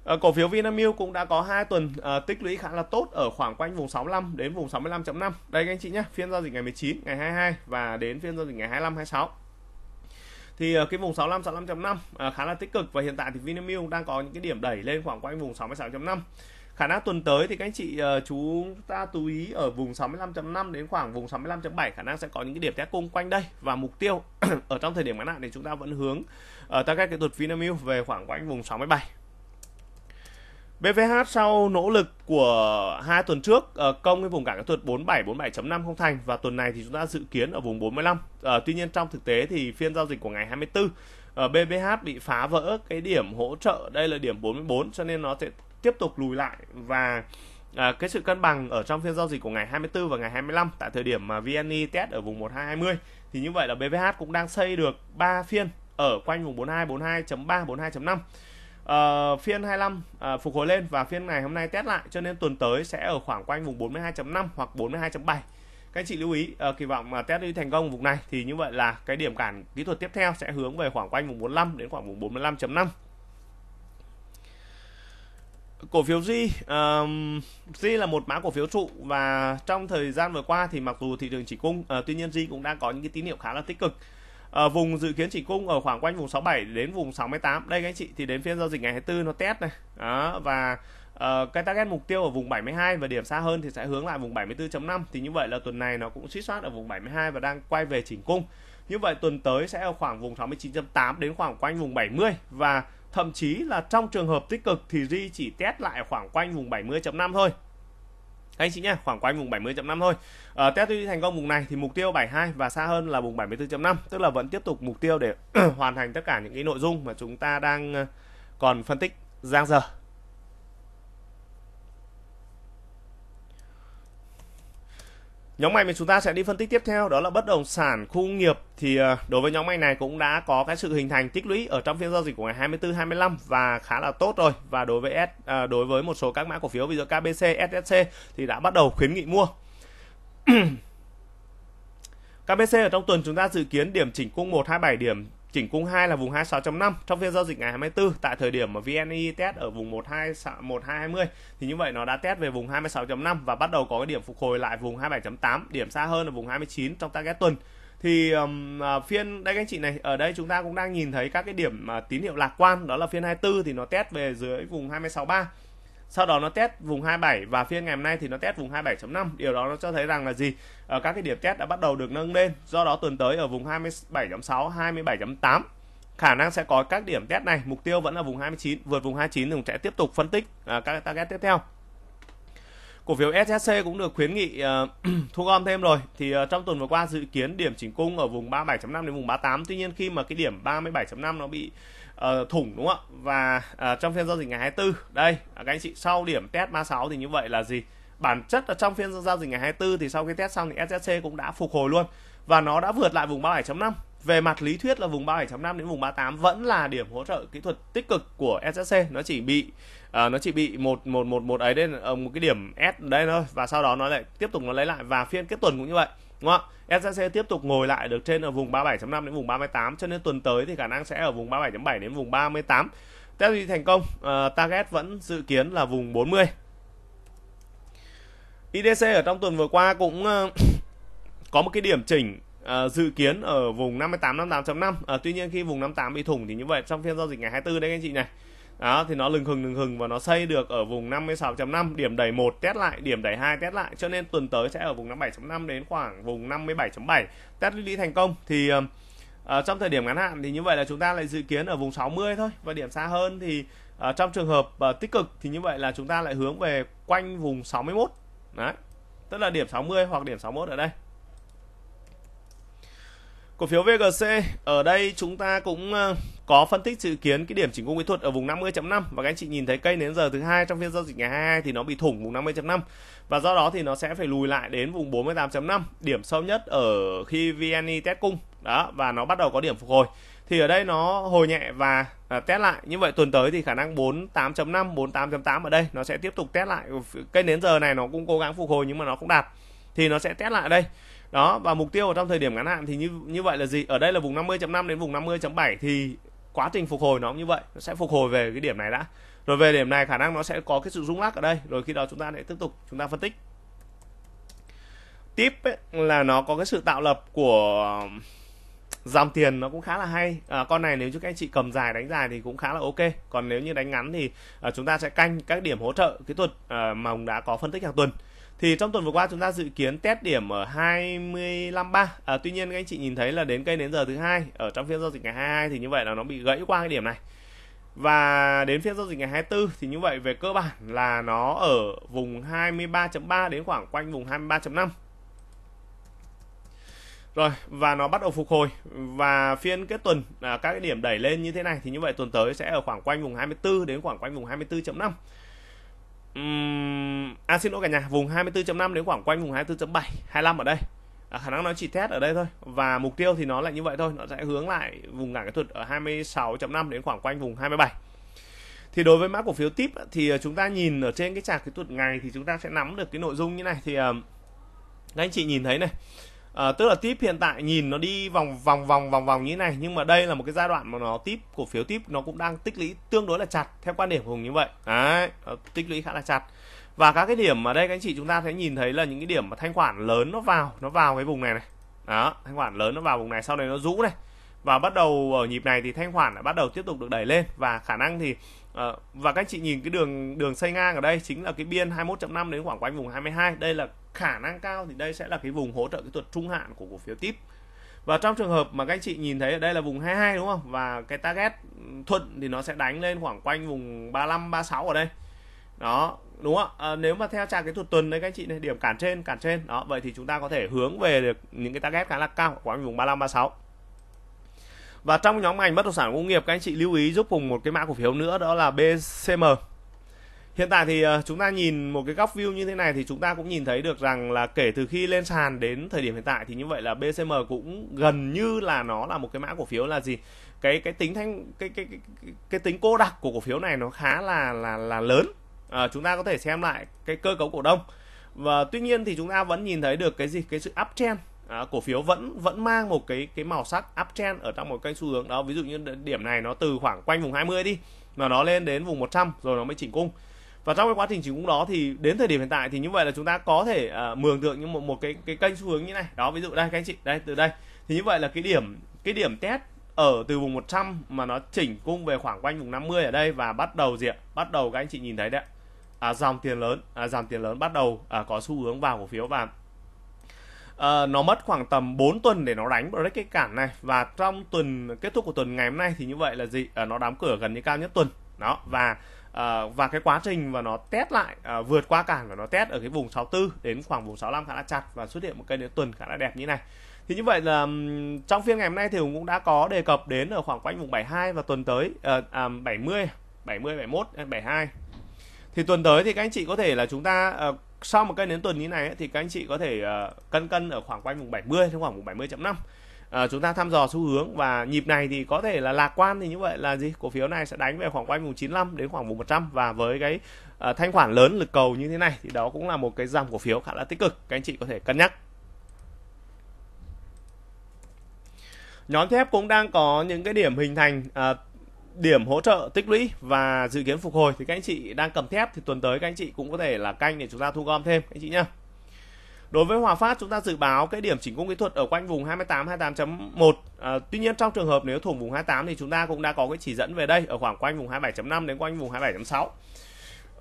ờ, cổ phiếu Vinamilk cũng đã có hai tuần à, tích lũy khá là tốt ở khoảng quanh vùng 65 đến vùng 65.5 đây các anh chị nhé phiên giao dịch ngày 19 ngày 22 và đến phiên giao dịch ngày 25 26 thì cái vùng 65 65.5 khá là tích cực và hiện tại thì Vinamilk đang có những cái điểm đẩy lên khoảng quanh vùng 66.5 khả năng tuần tới thì các anh chị uh, chú ta chú ý ở vùng 65.5 đến khoảng vùng 65.7 khả năng sẽ có những cái điểm test cung quanh đây và mục tiêu ở trong thời điểm ngắn hạn thì chúng ta vẫn hướng ở uh, target kỹ thuật Vinamilk về khoảng quanh vùng 67 BVH sau nỗ lực của hai tuần trước ờ, công cái vùng cản kỹ thuật 47 47.5 không thành và tuần này thì chúng ta dự kiến ở vùng 45. À, ờ, tuy nhiên trong thực tế thì phiên giao dịch của ngày 24 BVH bị phá vỡ cái điểm hỗ trợ đây là điểm 44 cho nên nó sẽ tiếp tục lùi lại và à, cái sự cân bằng ở trong phiên giao dịch của ngày 24 và ngày 25 tại thời điểm mà VNE test ở vùng 1220 thì như vậy là BVH cũng đang xây được 3 phiên ở quanh vùng 42 42.3 42.5 Uh, phiên 25 uh, à, phục hồi lên và phiên ngày hôm nay test lại cho nên tuần tới sẽ ở khoảng quanh vùng 42.5 hoặc 42.7 các anh chị lưu ý uh, kỳ vọng mà test đi thành công vùng này thì như vậy là cái điểm cản kỹ thuật tiếp theo sẽ hướng về khoảng quanh vùng 45 đến khoảng vùng 45.5 cổ phiếu G um, G là một mã cổ phiếu trụ và trong thời gian vừa qua thì mặc dù thị trường chỉ cung uh, tuy nhiên G cũng đang có những cái tín hiệu khá là tích cực uh, vùng dự kiến chỉ cung ở khoảng quanh vùng 67 đến vùng 68 đây các anh chị thì đến phiên giao dịch ngày 24 nó test này đó, và uh, cái target mục tiêu ở vùng 72 và điểm xa hơn thì sẽ hướng lại vùng 74.5 thì như vậy là tuần này nó cũng suýt soát ở vùng 72 và đang quay về chỉnh cung như vậy tuần tới sẽ ở khoảng vùng 69.8 đến khoảng quanh vùng 70 và Thậm chí là trong trường hợp tích cực thì Ri chỉ test lại khoảng quanh vùng 70.5 thôi. anh chị nhé, khoảng quanh vùng 70.5 thôi. Ở ờ, test tuy thành công vùng này thì mục tiêu 72 và xa hơn là vùng 74.5, tức là vẫn tiếp tục mục tiêu để hoàn thành tất cả những cái nội dung mà chúng ta đang ờ, còn phân tích giang giờ Nhóm ngành mà chúng ta sẽ đi phân tích tiếp theo đó là bất động sản khu nghiệp thì ờ, đối với nhóm ngành này cũng đã có cái sự hình thành tích lũy ở trong phiên giao dịch của ngày 24 25 và khá là tốt rồi và đối với S ờ, đối với một số các mã cổ phiếu ví dụ KBC, SSC thì đã bắt đầu khuyến nghị mua. KBC ở trong tuần chúng ta dự kiến điểm chỉnh cung 127 điểm Chỉnh cung 2 là vùng 26.5 trong phiên giao dịch ngày 24 tại thời điểm mà vn test ở vùng 12 1220 thì như vậy nó đã test về vùng 26.5 và bắt đầu có cái điểm phục hồi lại vùng 27.8, điểm xa hơn là vùng 29 trong target tuần thì um, phiên đây các anh chị này ở đây chúng ta cũng đang nhìn thấy các cái điểm uh, tín hiệu lạc quan đó là phiên 24 thì nó test về dưới vùng 263 sau đó nó test vùng 27 và phiên ngày hôm nay thì nó test vùng 27.5 điều đó nó cho thấy rằng là gì ở ờ, các cái điểm test đã bắt đầu được nâng lên do đó tuần tới ở vùng 27.6 27.8 khả năng sẽ có các điểm test này mục tiêu vẫn là vùng 29 vượt vùng 29 thì sẽ tiếp tục phân tích ờ, các target tiếp theo cổ phiếu SSC cũng được khuyến nghị ờ, thu gom thêm rồi thì trong tuần vừa qua dự kiến điểm chỉnh cung ở vùng 37.5 đến vùng 38 tuy nhiên khi mà cái điểm 37.5 nó bị uh, thủng đúng không ạ và uh, trong phiên giao dịch ngày 24 đây à, các anh chị sau điểm test 36 thì như vậy là gì bản chất là trong phiên giao dịch ngày 24 thì sau khi test xong thì SSC cũng đã phục hồi luôn và nó đã vượt lại vùng 37.5 về mặt lý thuyết là vùng 37.5 đến vùng 38 vẫn là điểm hỗ trợ kỹ thuật tích cực của SSC nó chỉ bị à, nó chỉ bị một một một một ấy đến ờ, một cái điểm S đây thôi và sau đó nó lại tiếp tục nó lấy lại và phiên kết tuần cũng như vậy đúng không ạ? SJC tiếp tục ngồi lại được trên ở vùng 37.5 đến vùng 38 cho nên tuần tới thì khả năng sẽ ở vùng 37.7 đến vùng 38. Theo thì thành công, uh, target vẫn dự kiến là vùng 40. IDC ở trong tuần vừa qua cũng uh, có một cái điểm chỉnh Ờ, dự kiến ở vùng 58 58.5 uh, tuy nhiên khi vùng 58 bị thủng thì như vậy trong phiên giao dịch ngày 24 đấy các anh chị này đó thì nó lừng hừng lừng hừng và nó xây được ở vùng 56.5 điểm đẩy một test lại điểm đẩy hai test lại cho nên tuần tới sẽ ở vùng 57.5 đến khoảng vùng 57.7 test lý thành công thì uh, trong thời điểm ngắn hạn thì như vậy là chúng ta lại dự kiến ở vùng 60 thôi và điểm xa hơn thì ở trong trường hợp uh, tích cực thì như vậy là chúng ta lại hướng về quanh vùng 61 đấy tức là điểm 60 hoặc điểm 61 ở đây Cổ phiếu VGC ở đây chúng ta cũng ờ, có phân tích dự kiến cái điểm chỉnh cung kỹ thuật ở vùng 50.5 và các anh chị nhìn thấy cây đến giờ thứ hai trong phiên giao dịch ngày 22 thì nó bị thủng vùng 50.5 và do đó thì nó sẽ phải lùi lại đến vùng 48.5 điểm sâu nhất ở khi VNI e test cung đó và nó bắt đầu có điểm phục hồi thì ở đây nó hồi nhẹ và à, test lại như vậy tuần tới thì khả năng 48.5 48.8 ở đây nó sẽ tiếp tục test lại cây nến giờ này nó cũng cố gắng phục hồi nhưng mà nó không đạt thì nó sẽ test lại đây đó và mục tiêu trong thời điểm ngắn hạn thì như như vậy là gì ở đây là vùng 50.5 đến vùng 50.7 thì quá trình phục hồi nó cũng như vậy nó sẽ phục hồi về cái điểm này đã rồi về điểm này khả năng nó sẽ có cái sự rung lắc ở đây rồi khi đó chúng ta lại tiếp tục chúng ta phân tích tiếp ấy, là nó có cái sự tạo lập của um, dòng tiền nó cũng khá là hay à, con này nếu như các anh chị cầm dài đánh dài thì cũng khá là ok còn nếu như đánh ngắn thì à, chúng ta sẽ canh các điểm hỗ trợ kỹ thuật à, mà ông đã có phân tích hàng tuần thì trong tuần vừa qua chúng ta dự kiến test điểm ở 25.3 à, tuy nhiên các anh chị nhìn thấy là đến cây đến giờ thứ hai ở trong phiên giao dịch ngày 22 thì như vậy là nó bị gãy qua cái điểm này và đến phiên giao dịch ngày 24 thì như vậy về cơ bản là nó ở vùng 23.3 đến khoảng quanh vùng 23.5 rồi và nó bắt đầu phục hồi và phiên kết tuần à, các cái điểm đẩy lên như thế này thì như vậy tuần tới sẽ ở khoảng quanh vùng 24 đến khoảng quanh vùng 24.5 um, à xin lỗi cả nhà vùng 24.5 đến khoảng quanh vùng 24.7 25 ở đây à, khả năng nó chỉ test ở đây thôi và mục tiêu thì nó lại như vậy thôi nó sẽ hướng lại vùng ngã kỹ thuật ở 26.5 đến khoảng quanh vùng 27 thì đối với mã cổ phiếu tip thì ờ, chúng ta nhìn ở trên cái chart kỹ thuật ngày thì chúng ta sẽ nắm được cái nội dung như này thì ờ, các anh chị nhìn thấy này à, tức là tip hiện tại nhìn nó đi vòng vòng vòng vòng vòng như thế này nhưng mà đây là một cái giai đoạn mà nó tip cổ phiếu tip nó cũng đang tích lũy tương đối là chặt theo quan điểm của hùng như vậy đấy ờ, tích lũy khá là chặt và các cái điểm mà đây các anh chị chúng ta sẽ nhìn thấy là những cái điểm mà thanh khoản lớn nó vào nó vào cái vùng này này đó thanh khoản lớn nó vào vùng này sau này nó rũ này và bắt đầu ở nhịp này thì thanh khoản đã bắt đầu tiếp tục được đẩy lên và khả năng thì uh, và các anh chị nhìn cái đường đường xây ngang ở đây chính là cái biên 21.5 đến khoảng quanh vùng 22 đây là khả năng cao thì đây sẽ là cái vùng hỗ trợ kỹ thuật trung hạn của cổ phiếu tip và trong trường hợp mà các anh chị nhìn thấy ở đây là vùng 22 đúng không và cái target thuận thì nó sẽ đánh lên khoảng quanh vùng 35 36 ở đây đó đúng không à, nếu mà theo trang cái thuật tuần đấy các anh chị này điểm cản trên cản trên đó vậy thì chúng ta có thể hướng về được những cái target khá là cao khoảng vùng 35 36 và trong nhóm ngành bất động sản công nghiệp các anh chị lưu ý giúp cùng một cái mã cổ phiếu nữa đó là BCM hiện tại thì ờ, chúng ta nhìn một cái góc view như thế này thì chúng ta cũng nhìn thấy được rằng là kể từ khi lên sàn đến thời điểm hiện tại thì như vậy là BCM cũng gần như là nó là một cái mã cổ phiếu là gì cái cái tính thanh cái cái cái, cái tính cô đặc của cổ phiếu này nó khá là là là lớn à, chúng ta có thể xem lại cái cơ cấu cổ đông và tuy nhiên thì chúng ta vẫn nhìn thấy được cái gì cái sự uptrend à, ờ, cổ phiếu vẫn vẫn mang một cái cái màu sắc uptrend ở trong một cái xu hướng đó ví dụ như điểm này nó từ khoảng quanh vùng 20 đi mà nó lên đến vùng 100 rồi nó mới chỉnh cung và trong cái quá trình chỉnh cũng đó thì đến thời điểm hiện tại thì như vậy là chúng ta có thể uh, mường tượng như một một cái cái kênh xu hướng như này đó ví dụ đây các anh chị đây từ đây thì như vậy là cái điểm cái điểm test ở từ vùng 100 mà nó chỉnh cung về khoảng quanh vùng 50 ở đây và bắt đầu gì ạ bắt đầu các anh chị nhìn thấy đấy à, dòng tiền lớn à, dòng tiền lớn bắt đầu à, có xu hướng vào cổ phiếu và Uh, nó mất khoảng tầm 4 tuần để nó đánh break cái cản này và trong tuần kết thúc của tuần ngày hôm nay thì như vậy là gì uh, nó đóng cửa gần như cao nhất tuần đó và Ờ, và cái quá trình và nó test lại à, vượt qua cản và nó test ở cái vùng 64 đến khoảng vùng 65 khá là chặt và xuất hiện một cây đến tuần khá là đẹp như này thì như vậy là trong phiên ngày hôm nay thì Hùng cũng đã có đề cập đến ở khoảng quanh vùng 72 và tuần tới ờ, à, à, 70 70 71 72 thì tuần tới thì các anh chị có thể là chúng ta à, sau một cây đến tuần như này ấy, thì các anh chị có thể uh, cân cân ở khoảng quanh vùng 70 đến khoảng vùng 70.5 à, chúng ta thăm dò xu hướng và nhịp này thì có thể là lạc quan thì như vậy là gì cổ phiếu này sẽ đánh về khoảng quanh vùng 95 đến khoảng vùng 100 và với cái à, thanh khoản lớn lực cầu như thế này thì đó cũng là một cái dòng cổ phiếu khá là tích cực các anh chị có thể cân nhắc nhóm thép cũng đang có những cái điểm hình thành à, điểm hỗ trợ tích lũy và dự kiến phục hồi thì các anh chị đang cầm thép thì tuần tới các anh chị cũng có thể là canh để chúng ta thu gom thêm các anh chị nhé Đối với Hòa Phát chúng ta dự báo cái điểm chỉnh cung kỹ thuật ở quanh vùng 28 28.1. À, tuy nhiên trong trường hợp nếu thủng vùng 28 thì chúng ta cũng đã có cái chỉ dẫn về đây ở khoảng quanh vùng 27.5 đến quanh vùng 27.6.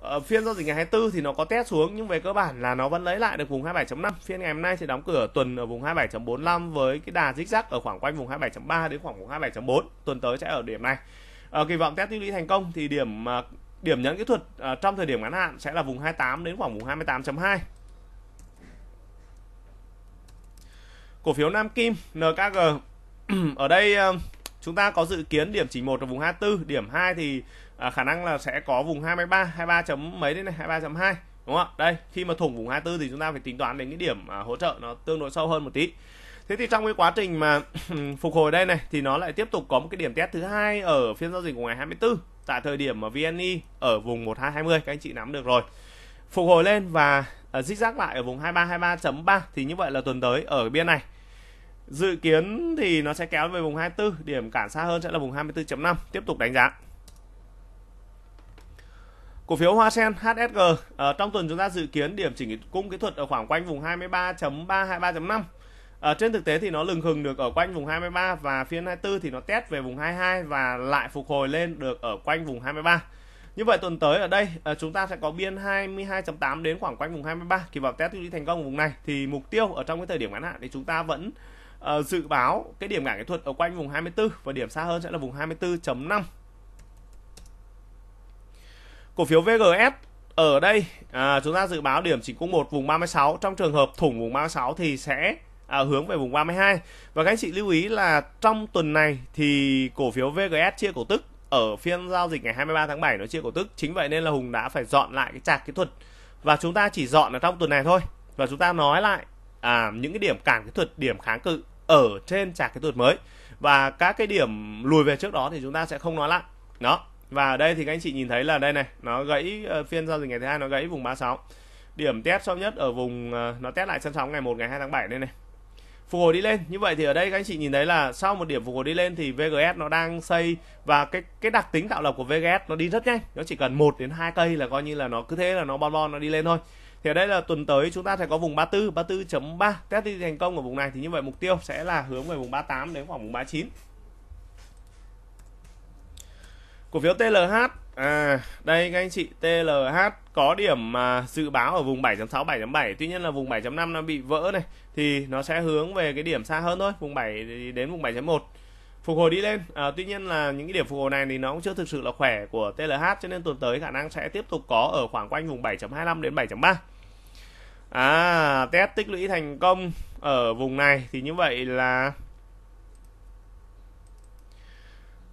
Ở phiên giao dịch ngày 24 thì nó có test xuống nhưng về cơ bản là nó vẫn lấy lại được vùng 27.5. Phiên ngày hôm nay thì đóng cửa tuần ở vùng 27.45 với cái đà zigzag ở khoảng quanh vùng 27.3 đến khoảng vùng 27.4. Tuần tới sẽ ở điểm này. À, kỳ vọng test tích lũy thành công thì điểm điểm nhấn kỹ thuật à, trong thời điểm ngắn hạn sẽ là vùng 28 đến khoảng vùng 28.2. cổ phiếu Nam Kim NKG ở đây ờ, chúng ta có dự kiến điểm chỉ một ở vùng 24 điểm 2 thì à, khả năng là sẽ có vùng 23 23 chấm mấy đấy này 23.2 đúng không ạ đây khi mà thủng vùng 24 thì chúng ta phải tính toán đến cái điểm à, hỗ trợ nó tương đối sâu hơn một tí thế thì trong cái quá trình mà phục hồi đây này thì nó lại tiếp tục có một cái điểm test thứ hai ở phiên giao dịch của ngày 24 tại thời điểm mà VNI e ở vùng 1220 các anh chị nắm được rồi phục hồi lên và à, zigzag lại ở vùng 2323.3 thì như vậy là tuần tới ở biên này Dự kiến thì nó sẽ kéo về vùng 24, điểm cản xa hơn sẽ là vùng 24.5, tiếp tục đánh giá. Cổ phiếu Hoa Sen HSG ở ờ, trong tuần chúng ta dự kiến điểm chỉnh cung kỹ thuật ở khoảng quanh vùng 23.3 23.5. Ở trên thực tế thì nó lừng hừng được ở quanh vùng 23 và phiên 24 thì nó test về vùng 22 và lại phục hồi lên được ở quanh vùng 23. Như vậy tuần tới ở đây ờ, chúng ta sẽ có biên 22.8 đến khoảng quanh vùng 23 kỳ vọng test đi thành công vùng này thì mục tiêu ở trong cái thời điểm ngắn hạn thì chúng ta vẫn uh, dự báo cái điểm ngã kỹ thuật ở quanh vùng 24 và điểm xa hơn sẽ là vùng 24.5 cổ phiếu VGS ở đây à, chúng ta dự báo điểm chỉnh cung một vùng 36 trong trường hợp thủng vùng 36 thì sẽ à, hướng về vùng 32 và các anh chị lưu ý là trong tuần này thì cổ phiếu VGS chia cổ tức ở phiên giao dịch ngày 23 tháng 7 nó chia cổ tức chính vậy nên là Hùng đã phải dọn lại cái chạc kỹ thuật và chúng ta chỉ dọn ở trong tuần này thôi và chúng ta nói lại à, những cái điểm cản kỹ thuật điểm kháng cự ở trên chạc cái tuột mới và các cái điểm lùi về trước đó thì chúng ta sẽ không nói lại đó và ở đây thì các anh chị nhìn thấy là đây này nó gãy ờ, phiên giao dịch ngày thứ hai nó gãy vùng 36 điểm test sâu nhất ở vùng ờ, nó test lại sân sóng ngày 1 ngày 2 tháng 7 đây này phục hồi đi lên như vậy thì ở đây các anh chị nhìn thấy là sau một điểm phục hồi đi lên thì VGS nó đang xây và cái cái đặc tính tạo lập của VGS nó đi rất nhanh nó chỉ cần một đến hai cây là coi như là nó cứ thế là nó bon bon nó đi lên thôi thì ở đây là tuần tới chúng ta sẽ có vùng 34 34.3 test đi thành công ở vùng này thì như vậy mục tiêu sẽ là hướng về vùng 38 đến khoảng vùng 39 cổ phiếu TLH à đây các anh chị TLH có điểm mà dự báo ở vùng 7.6 7.7 tuy nhiên là vùng 7.5 nó bị vỡ này thì nó sẽ hướng về cái điểm xa hơn thôi vùng 7 đến vùng 7.1 phục hồi đi lên à, tuy nhiên là những cái điểm phục hồi này thì nó cũng chưa thực sự là khỏe của TLH cho nên tuần tới khả năng sẽ tiếp tục có ở khoảng quanh vùng 7.25 đến 7.3 à test tích lũy thành công ở vùng này thì như vậy là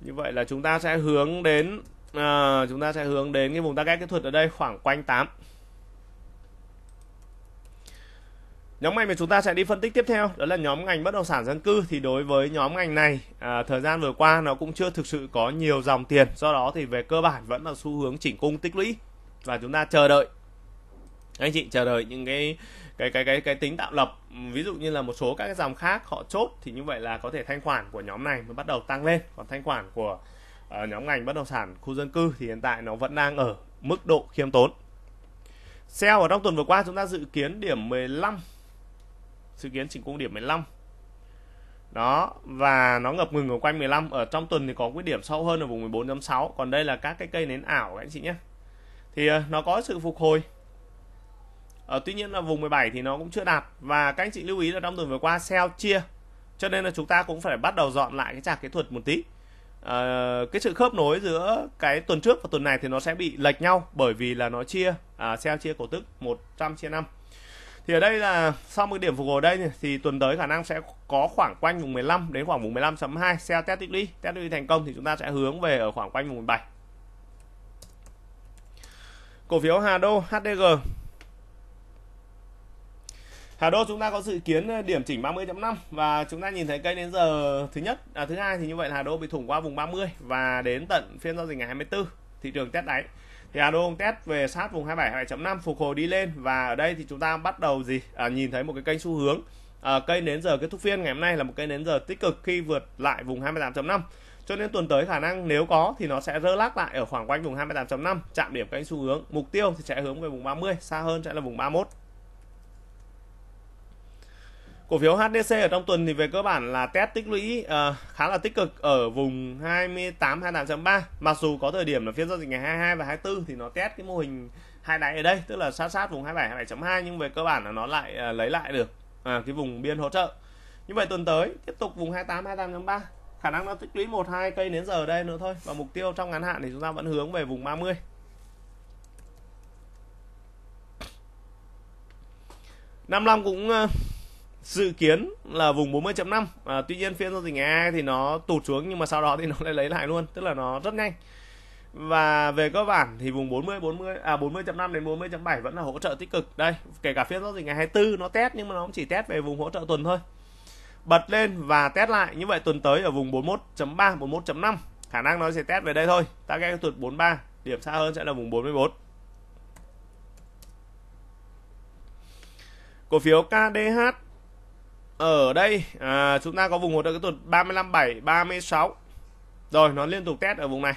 như vậy là chúng ta sẽ hướng đến à, chúng ta sẽ hướng đến cái vùng target kỹ thuật ở đây khoảng quanh 8 Nhóm ngành mà chúng ta sẽ đi phân tích tiếp theo đó là nhóm ngành bất động sản dân cư thì đối với nhóm ngành này à, thời gian vừa qua nó cũng chưa thực sự có nhiều dòng tiền do đó thì về cơ bản vẫn là xu hướng chỉnh cung tích lũy và chúng ta chờ đợi anh chị chờ đợi những cái cái cái cái cái tính tạo lập ví dụ như là một số các cái dòng khác họ chốt thì như vậy là có thể thanh khoản của nhóm này mới bắt đầu tăng lên còn thanh khoản của uh, nhóm ngành bất động sản khu dân cư thì hiện tại nó vẫn đang ở mức độ khiêm tốn sell ở trong tuần vừa qua chúng ta dự kiến điểm 15 dự kiến chỉnh cung điểm 15 đó và nó ngập ngừng ở quanh 15 ở trong tuần thì có cái điểm sâu hơn ở vùng 14.6 còn đây là các cái cây nến ảo các anh chị nhé thì uh, nó có sự phục hồi ở ờ, tuy nhiên là vùng 17 thì nó cũng chưa đạt và các anh chị lưu ý là trong tuần vừa qua sell chia cho nên là chúng ta cũng phải bắt đầu dọn lại cái chart kỹ thuật một tí à, cái sự khớp nối giữa cái tuần trước và tuần này thì nó sẽ bị lệch nhau bởi vì là nó chia à, sell chia cổ tức 100 chia 5 thì ở đây là sau một điểm phục hồi đây thì tuần tới khả năng sẽ có khoảng quanh vùng 15 đến khoảng vùng 15.2 sell test tích lũy test tích lũy thành công thì chúng ta sẽ hướng về ở khoảng quanh vùng 17 cổ phiếu Hà Đô HDG Hà Đô chúng ta có dự kiến ờ, điểm chỉnh 30.5 và chúng ta nhìn thấy cây đến giờ thứ nhất à, thứ hai thì như vậy là Hà Đô bị thủng qua vùng 30 và đến tận phiên giao dịch ngày 24 thị trường test đáy thì Hà Đô test về sát vùng 27 27.5 phục hồi đi lên và ở đây thì chúng ta bắt đầu gì à, nhìn thấy một cái kênh xu hướng à, cây đến giờ kết thúc phiên ngày hôm nay là một cây đến giờ tích cực khi vượt lại vùng 28.5 cho nên tuần tới khả năng nếu có thì nó sẽ rơ lắc lại ở khoảng quanh vùng 28.5 chạm điểm kênh xu hướng mục tiêu thì sẽ hướng về vùng 30 xa hơn sẽ là vùng 31 Cổ phiếu HDC ở trong tuần thì về cơ bản là test tích lũy uh, khá là tích cực ở vùng 28 28.3. Mặc dù có thời điểm là phiên giao dịch ngày 22 và 24 thì nó test cái mô hình hai đáy ở đây, tức là sát sát vùng 27 27.2 nhưng về cơ bản là nó lại uh, lấy lại được uh, cái vùng biên hỗ trợ. Như vậy tuần tới tiếp tục vùng 28 28.3 khả năng nó tích lũy một hai cây đến giờ ở đây nữa thôi và mục tiêu trong ngắn hạn thì chúng ta vẫn hướng về vùng 30 55 cũng dự kiến là vùng 40.5 à, tuy nhiên phiên giao dịch ngày hai thì nó tụt xuống nhưng mà sau đó thì nó lại lấy lại luôn tức là nó rất nhanh và về cơ bản thì vùng 40 40 à 40.5 đến 40.7 vẫn là hỗ trợ tích cực đây kể cả phiên giao dịch ngày 24 nó test nhưng mà nó chỉ test về vùng hỗ trợ tuần thôi bật lên và test lại như vậy tuần tới ở vùng 41.3 41.5 khả năng nó sẽ test về đây thôi ta cái tuần 43 điểm xa hơn sẽ là vùng 44 cổ phiếu KDH ở đây à, chúng ta có vùng hỗ trợ kỹ thuật 357 36 rồi nó liên tục test ở vùng này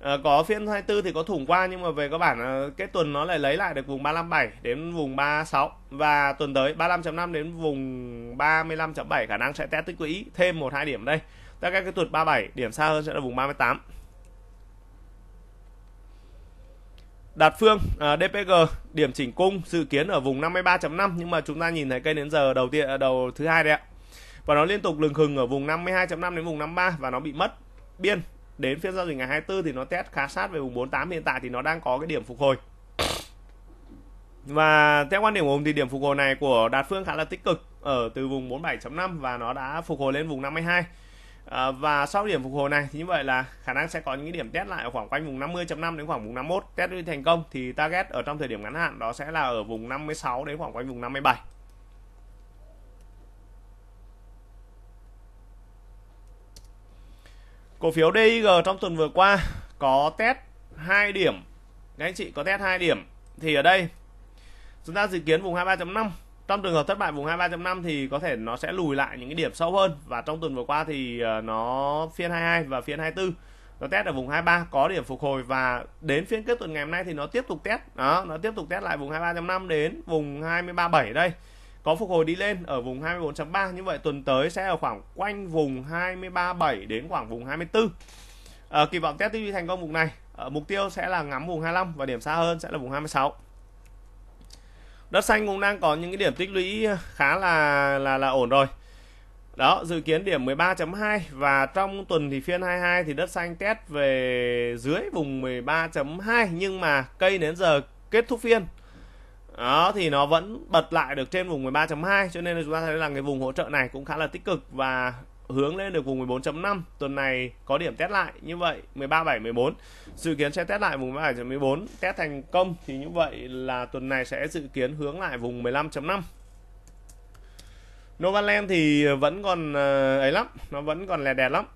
à, có phiên 24 thì có thủng qua nhưng mà về cơ bản cái tuần nó lại lấy lại được vùng 357 đến vùng 36 và tuần tới 35.5 đến vùng 35.7 khả năng sẽ test tích quỹ thêm một hai điểm đây tất cả cái tuột 37 điểm xa hơn sẽ là vùng 38 Đạt phương à, DPG điểm chỉnh cung dự kiến ở vùng 53.5 nhưng mà chúng ta nhìn thấy cây đến giờ đầu tiên à, đầu thứ hai đấy ạ. Và nó liên tục lừng hừng ở vùng 52.5 đến vùng 53 và nó bị mất biên đến phiên giao dịch ngày 24 thì nó test khá sát về vùng 48 hiện tại thì nó đang có cái điểm phục hồi. Và theo quan điểm của ông thì điểm phục hồi này của Đạt Phương khá là tích cực ở từ vùng 47.5 và nó đã phục hồi lên vùng 52 Ờ, và sau điểm phục hồi này thì như vậy là khả năng sẽ có những cái điểm test lại ở khoảng quanh vùng 50.5 đến khoảng vùng 51 test đi thành công thì target ở trong thời điểm ngắn hạn đó sẽ là ở vùng 56 đến khoảng quanh vùng 57 cổ phiếu DIG trong tuần vừa qua có test hai điểm các anh chị có test hai điểm thì ở đây chúng ta dự kiến vùng 23.5 trong trường hợp thất bại vùng 23.5 thì có thể nó sẽ lùi lại những cái điểm sâu hơn và trong tuần vừa qua thì ờ, nó phiên 22 và phiên 24 nó test ở vùng 23 có điểm phục hồi và đến phiên kết tuần ngày hôm nay thì nó tiếp tục test đó nó tiếp tục test lại vùng 23.5 đến vùng 23.7 đây có phục hồi đi lên ở vùng 24.3 như vậy tuần tới sẽ ở khoảng quanh vùng 23.7 đến khoảng vùng 24 à, ờ, kỳ vọng test tiếp thành công vùng này à, mục tiêu sẽ là ngắm vùng 25 và điểm xa hơn sẽ là vùng 26 đất xanh cũng đang có những cái điểm tích lũy khá là là là ổn rồi đó dự kiến điểm 13.2 và trong tuần thì phiên 22 thì đất xanh test về dưới vùng 13.2 nhưng mà cây đến giờ kết thúc phiên đó thì nó vẫn bật lại được trên vùng 13.2 cho nên là chúng ta thấy là cái vùng hỗ trợ này cũng khá là tích cực và hướng lên được vùng 14.5 tuần này có điểm test lại như vậy 13 7 14 dự kiến sẽ test lại vùng 13.14 test thành công thì như vậy là tuần này sẽ dự kiến hướng lại vùng 15.5 Novaland thì vẫn còn ờ, ấy lắm nó vẫn còn lè đẹp lắm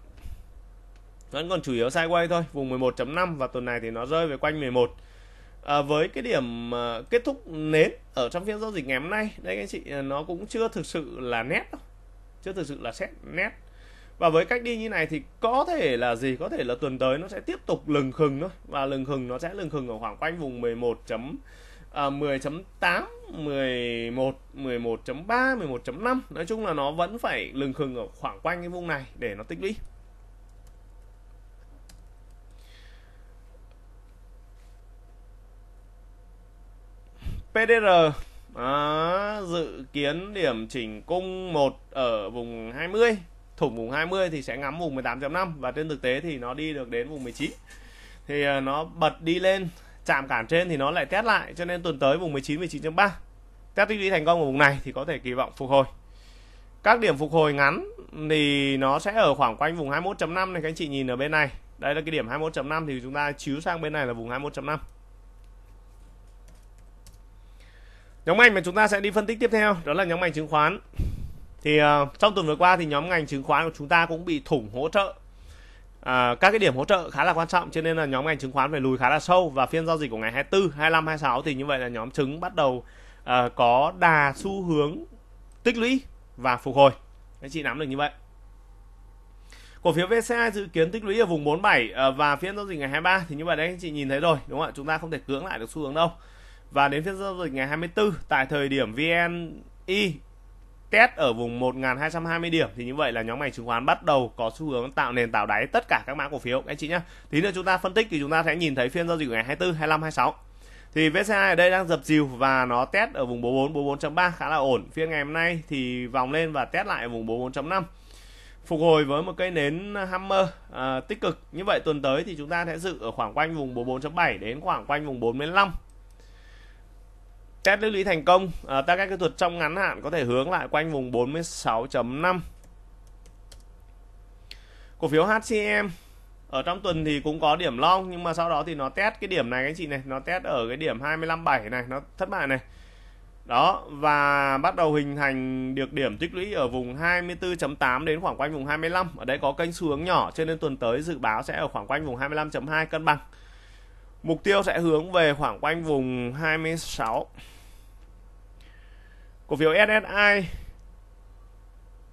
vẫn còn chủ yếu sideways thôi vùng 11.5 và tuần này thì nó rơi về quanh 11 à, ờ, với cái điểm à, kết thúc nến ở trong phiên giao dịch ngày hôm nay đây các anh chị nó cũng chưa thực sự là nét đâu chưa thực sự là xét nét và với cách đi như này thì có thể là gì có thể là tuần tới nó sẽ tiếp tục lừng khừng thôi và lừng khừng nó sẽ lừng khừng ở khoảng quanh vùng 11 chấm à, 10.8 11 11.3 11.5 nói chung là nó vẫn phải lừng khừng ở khoảng quanh cái vùng này để nó tích lũy PDR à, dự kiến điểm chỉnh cung 1 ở vùng 20 thủng vùng 20 thì sẽ ngắm vùng 18.5 và trên thực tế thì nó đi được đến vùng 19 thì ờ, nó bật đi lên chạm cản trên thì nó lại test lại cho nên tuần tới vùng 19 19.3 test tích lũy thành công ở vùng này thì có thể kỳ vọng phục hồi các điểm phục hồi ngắn thì nó sẽ ở khoảng quanh vùng 21.5 này các anh chị nhìn ở bên này đây là cái điểm 21.5 thì chúng ta chiếu sang bên này là vùng 21.5 nhóm ngành mà chúng ta sẽ đi phân tích tiếp theo đó là nhóm ngành chứng khoán thì uh, trong tuần vừa qua thì nhóm ngành chứng khoán của chúng ta cũng bị thủng hỗ trợ à, các cái điểm hỗ trợ khá là quan trọng cho nên là nhóm ngành chứng khoán phải lùi khá là sâu và phiên giao dịch của ngày 24, 25, 26 thì như vậy là nhóm chứng bắt đầu uh, có đà xu hướng tích lũy và phục hồi. Anh chị nắm được như vậy. Cổ phiếu VCI dự kiến tích lũy ở vùng 47 uh, ờ, và phiên giao dịch ngày 23 thì như vậy đấy anh chị nhìn thấy rồi, đúng không ạ? Chúng ta không thể cưỡng lại được xu hướng đâu. Và đến phiên giao dịch ngày 24 tại thời điểm VN Y test ở vùng 1.220 điểm thì như vậy là nhóm ngành chứng khoán bắt đầu có xu hướng tạo nền tạo đáy tất cả các mã cổ phiếu anh chị nhé Tí nữa chúng ta phân tích thì chúng ta sẽ nhìn thấy phiên giao dịch của ngày 24, 25, 26. Thì VCI ở đây đang dập dìu và nó test ở vùng 44, 44.3 khá là ổn. Phiên ngày hôm nay thì vòng lên và test lại ở vùng 44.5 phục hồi với một cây nến hammer à, tích cực như vậy tuần tới thì chúng ta sẽ dự ở khoảng quanh vùng 44.7 đến khoảng quanh vùng 45 Test lưu lũy thành công, à, ta các kỹ thuật trong ngắn hạn có thể hướng lại quanh vùng 46.5. Cổ phiếu HCM ở trong tuần thì cũng có điểm long nhưng mà sau đó thì nó test cái điểm này các anh chị này, nó test ở cái điểm 257 này, nó thất bại này. Đó và bắt đầu hình thành được điểm tích lũy ở vùng 24.8 đến khoảng quanh vùng 25. Ở đây có kênh xu hướng nhỏ cho nên tuần tới dự báo sẽ ở khoảng quanh vùng 25.2 cân bằng. Mục tiêu sẽ hướng về khoảng quanh vùng 26. Cổ phiếu SSI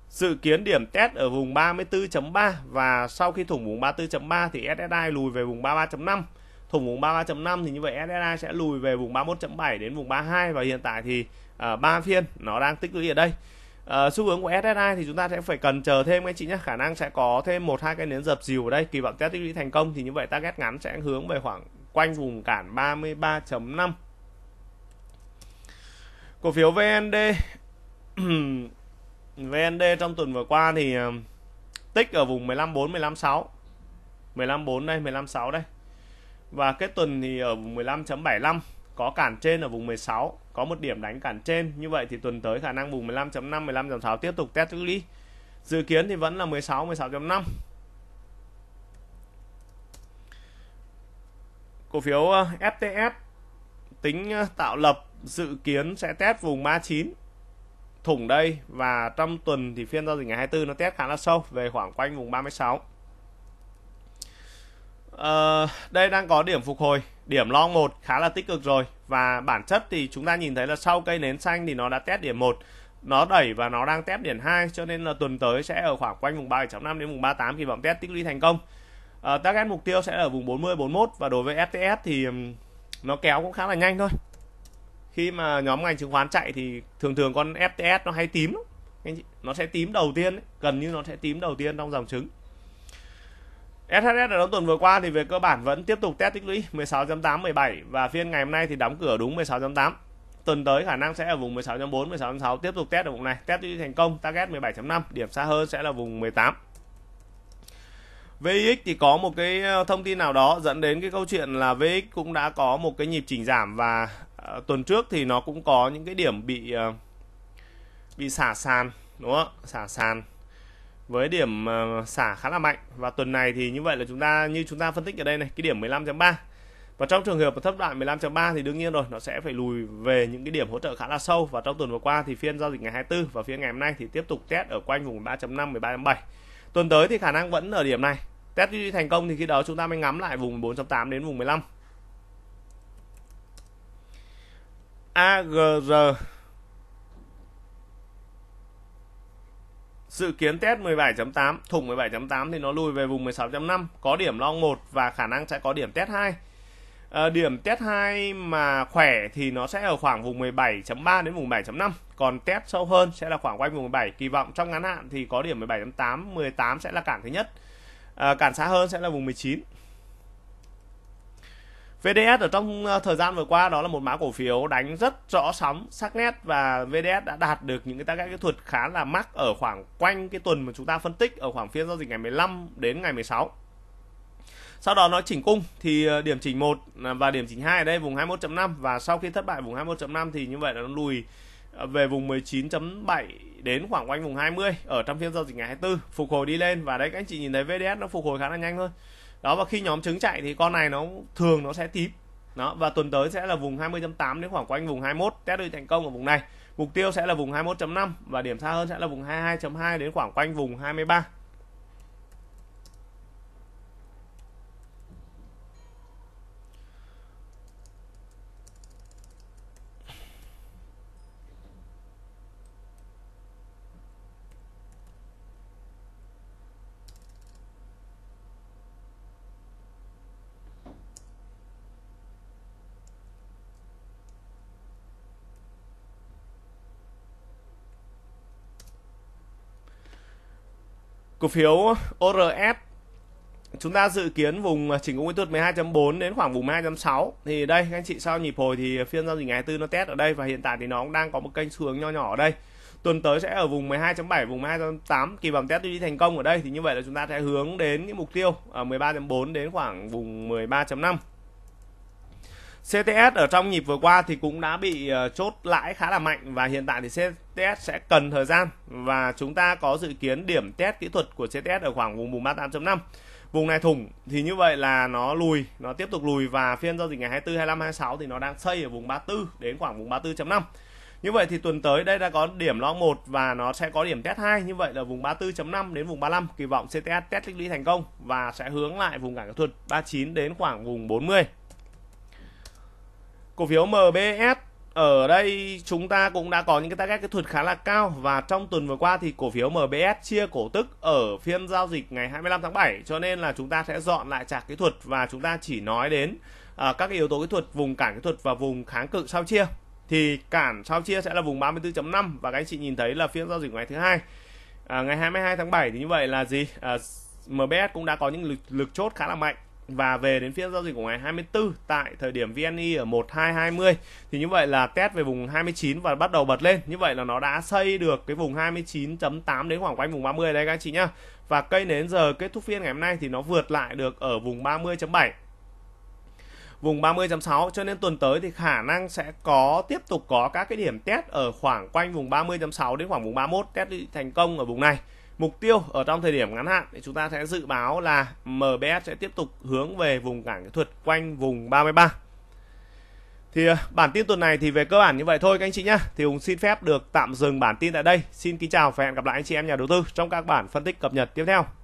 dự kiến điểm test ở vùng 34.3 và sau khi thủng vùng 34.3 thì SSI lùi về vùng 33.5. Thủng vùng 33.5 thì như vậy SSI sẽ lùi về vùng 31.7 đến vùng 32 và hiện tại thì à, ba uh, phiên nó đang tích lũy ở đây. Uh, xu hướng của SSI thì chúng ta sẽ phải cần chờ thêm anh chị nhé khả năng sẽ có thêm một hai cái nến dập dìu ở đây kỳ vọng test tích lũy thành công thì như vậy target ngắn sẽ hướng về khoảng quanh vùng cản 33.5 cổ phiếu VND VND trong tuần vừa qua thì ờ, tích ở vùng 154 156 154 đây 156 đây và kết tuần thì ở vùng 15.75 có cản trên ở vùng 16 có một điểm đánh cản trên như vậy thì tuần tới khả năng vùng 15.5 15.6 tiếp tục test trước đi dự kiến thì vẫn là 16 16.5 cổ phiếu ờ, FTS tính ờ, tạo lập dự kiến sẽ test vùng 39 thủng đây và trong tuần thì phiên giao dịch ngày 24 nó test khá là sâu về khoảng quanh vùng 36 à, ờ, đây đang có điểm phục hồi điểm long một khá là tích cực rồi và bản chất thì chúng ta nhìn thấy là sau cây nến xanh thì nó đã test điểm 1 nó đẩy và nó đang test điểm 2 cho nên là tuần tới sẽ ở khoảng quanh vùng 37.5 đến vùng 38 kỳ vọng test tích lũy thành công à, target mục tiêu sẽ ở vùng 40 41 và đối với FTS thì nó kéo cũng khá là nhanh thôi khi mà nhóm ngành chứng khoán chạy thì thường thường con FTS nó hay tím lắm anh chị nó sẽ tím đầu tiên ấy. gần như nó sẽ tím đầu tiên trong dòng chứng SHS ở đóng tuần vừa qua thì về cơ bản vẫn tiếp tục test tích lũy 16.8 17 và phiên ngày hôm nay thì đóng cửa đúng 16.8 tuần tới khả năng sẽ ở vùng 16.4 16.6 tiếp tục test ở vùng này test tích lũy thành công target 17.5 điểm xa hơn sẽ là vùng 18 VX thì có một cái ờ, thông tin nào đó dẫn đến cái câu chuyện là VX cũng đã có một cái nhịp chỉnh giảm và tuần trước thì nó cũng có những cái điểm bị à, bị xả sàn đúng không xả sàn với điểm à, xả khá là mạnh và tuần này thì như vậy là chúng ta như chúng ta phân tích ở đây này cái điểm 15.3 và trong trường hợp thấp đoạn 15.3 thì đương nhiên rồi nó sẽ phải lùi về những cái điểm hỗ trợ khá là sâu và trong tuần vừa qua thì phiên giao dịch ngày 24 và phiên ngày hôm nay thì tiếp tục test ở quanh vùng 3.5 13.7 tuần tới thì khả năng vẫn ở điểm này test đi thành công thì khi đó chúng ta mới ngắm lại vùng 4.8 đến vùng 15 AGR Dự kiến test 17.8, thủng 17.8 thì nó lùi về vùng 16.5, có điểm long 1 và khả năng sẽ có điểm test 2. À, ờ, điểm test 2 mà khỏe thì nó sẽ ở khoảng vùng 17.3 đến vùng 7.5, còn test sâu hơn sẽ là khoảng quanh vùng 17. Kỳ vọng trong ngắn hạn thì có điểm 17.8, 18 sẽ là cản thứ nhất. À, cản xa hơn sẽ là vùng 19. VDS ở trong ờ, thời gian vừa qua đó là một mã cổ phiếu đánh rất rõ sóng sắc nét và VDS đã đạt được những cái target kỹ thuật khá là mắc ở khoảng quanh cái tuần mà chúng ta phân tích ở khoảng phiên giao dịch ngày 15 đến ngày 16 sau đó nó chỉnh cung thì ờ, điểm chỉnh 1 ờ, và điểm chỉnh 2 ở đây vùng 21.5 và sau khi thất bại vùng 21.5 thì như vậy nó lùi về vùng 19.7 đến khoảng quanh vùng 20 ở trong phiên giao dịch ngày 24 phục hồi đi lên và đấy các anh chị nhìn thấy VDS nó phục hồi khá là nhanh thôi đó và khi nhóm trứng chạy thì con này nó thường nó sẽ tím đó và tuần tới sẽ là vùng 20.8 đến khoảng quanh vùng 21 test đi thành công ở vùng này mục tiêu sẽ là vùng 21.5 và điểm xa hơn sẽ là vùng 22.2 đến khoảng quanh vùng 23 Cổ phiếu ORS chúng ta dự kiến vùng chỉnh cung kỹ thuật 12.4 đến khoảng vùng 12.6 thì đây anh chị sau nhịp hồi thì phiên giao dịch ngày tư nó test ở đây và hiện tại thì nó cũng đang có một kênh xu hướng nho nhỏ ở đây tuần tới sẽ ở vùng 12.7 vùng 12.8 kỳ vọng test đi thành công ở đây thì như vậy là chúng ta sẽ hướng đến những mục tiêu ở 13.4 đến khoảng vùng 13.5 CTS ở trong nhịp vừa qua thì cũng đã bị ờ, chốt lãi khá là mạnh và hiện tại thì CTS sẽ cần thời gian và chúng ta có dự kiến điểm test kỹ thuật của CTS ở khoảng vùng vùng 38.5 vùng này thủng thì như vậy là nó lùi nó tiếp tục lùi và phiên giao dịch ngày 24 25 26 thì nó đang xây ở vùng 34 đến khoảng vùng 34.5 như vậy thì tuần tới đây đã có điểm lo 1 và nó sẽ có điểm test 2 như vậy là vùng 34.5 đến vùng 35 kỳ vọng CTS test tích lũy thành công và sẽ hướng lại vùng cản kỹ thuật 39 đến khoảng vùng 40 Cổ phiếu MBS ở đây chúng ta cũng đã có những cái target kỹ thuật khá là cao và trong tuần vừa qua thì cổ phiếu MBS chia cổ tức ở phiên giao dịch ngày 25 tháng 7 cho nên là chúng ta sẽ dọn lại chạc kỹ thuật và chúng ta chỉ nói đến à, các cái yếu tố kỹ thuật vùng cản kỹ thuật và vùng kháng cự sau chia thì cản sau chia sẽ là vùng 34.5 và các anh chị nhìn thấy là phiên giao dịch ngày thứ hai à, ngày 22 tháng 7 thì như vậy là gì à, MBS cũng đã có những lực, lực chốt khá là mạnh và về đến phiên giao dịch của ngày 24 tại thời điểm VNI ở 1220 thì như vậy là test về vùng 29 và bắt đầu bật lên như vậy là nó đã xây được cái vùng 29.8 đến khoảng quanh vùng 30 đây các anh chị nhá và cây đến giờ kết thúc phiên ngày hôm nay thì nó vượt lại được ở vùng 30.7 vùng 30.6 cho nên tuần tới thì khả năng sẽ có tiếp tục có các cái điểm test ở khoảng quanh vùng 30.6 đến khoảng vùng 31 test thành công ở vùng này mục tiêu ở trong thời điểm ngắn hạn thì chúng ta sẽ dự báo là MBS sẽ tiếp tục hướng về vùng cản kỹ thuật quanh vùng 33 thì à, bản tin tuần này thì về cơ bản như vậy thôi các anh chị nhé thì cũng xin phép được tạm dừng bản tin tại đây xin kính chào và hẹn gặp lại anh chị em nhà đầu tư trong các bản phân tích cập nhật tiếp theo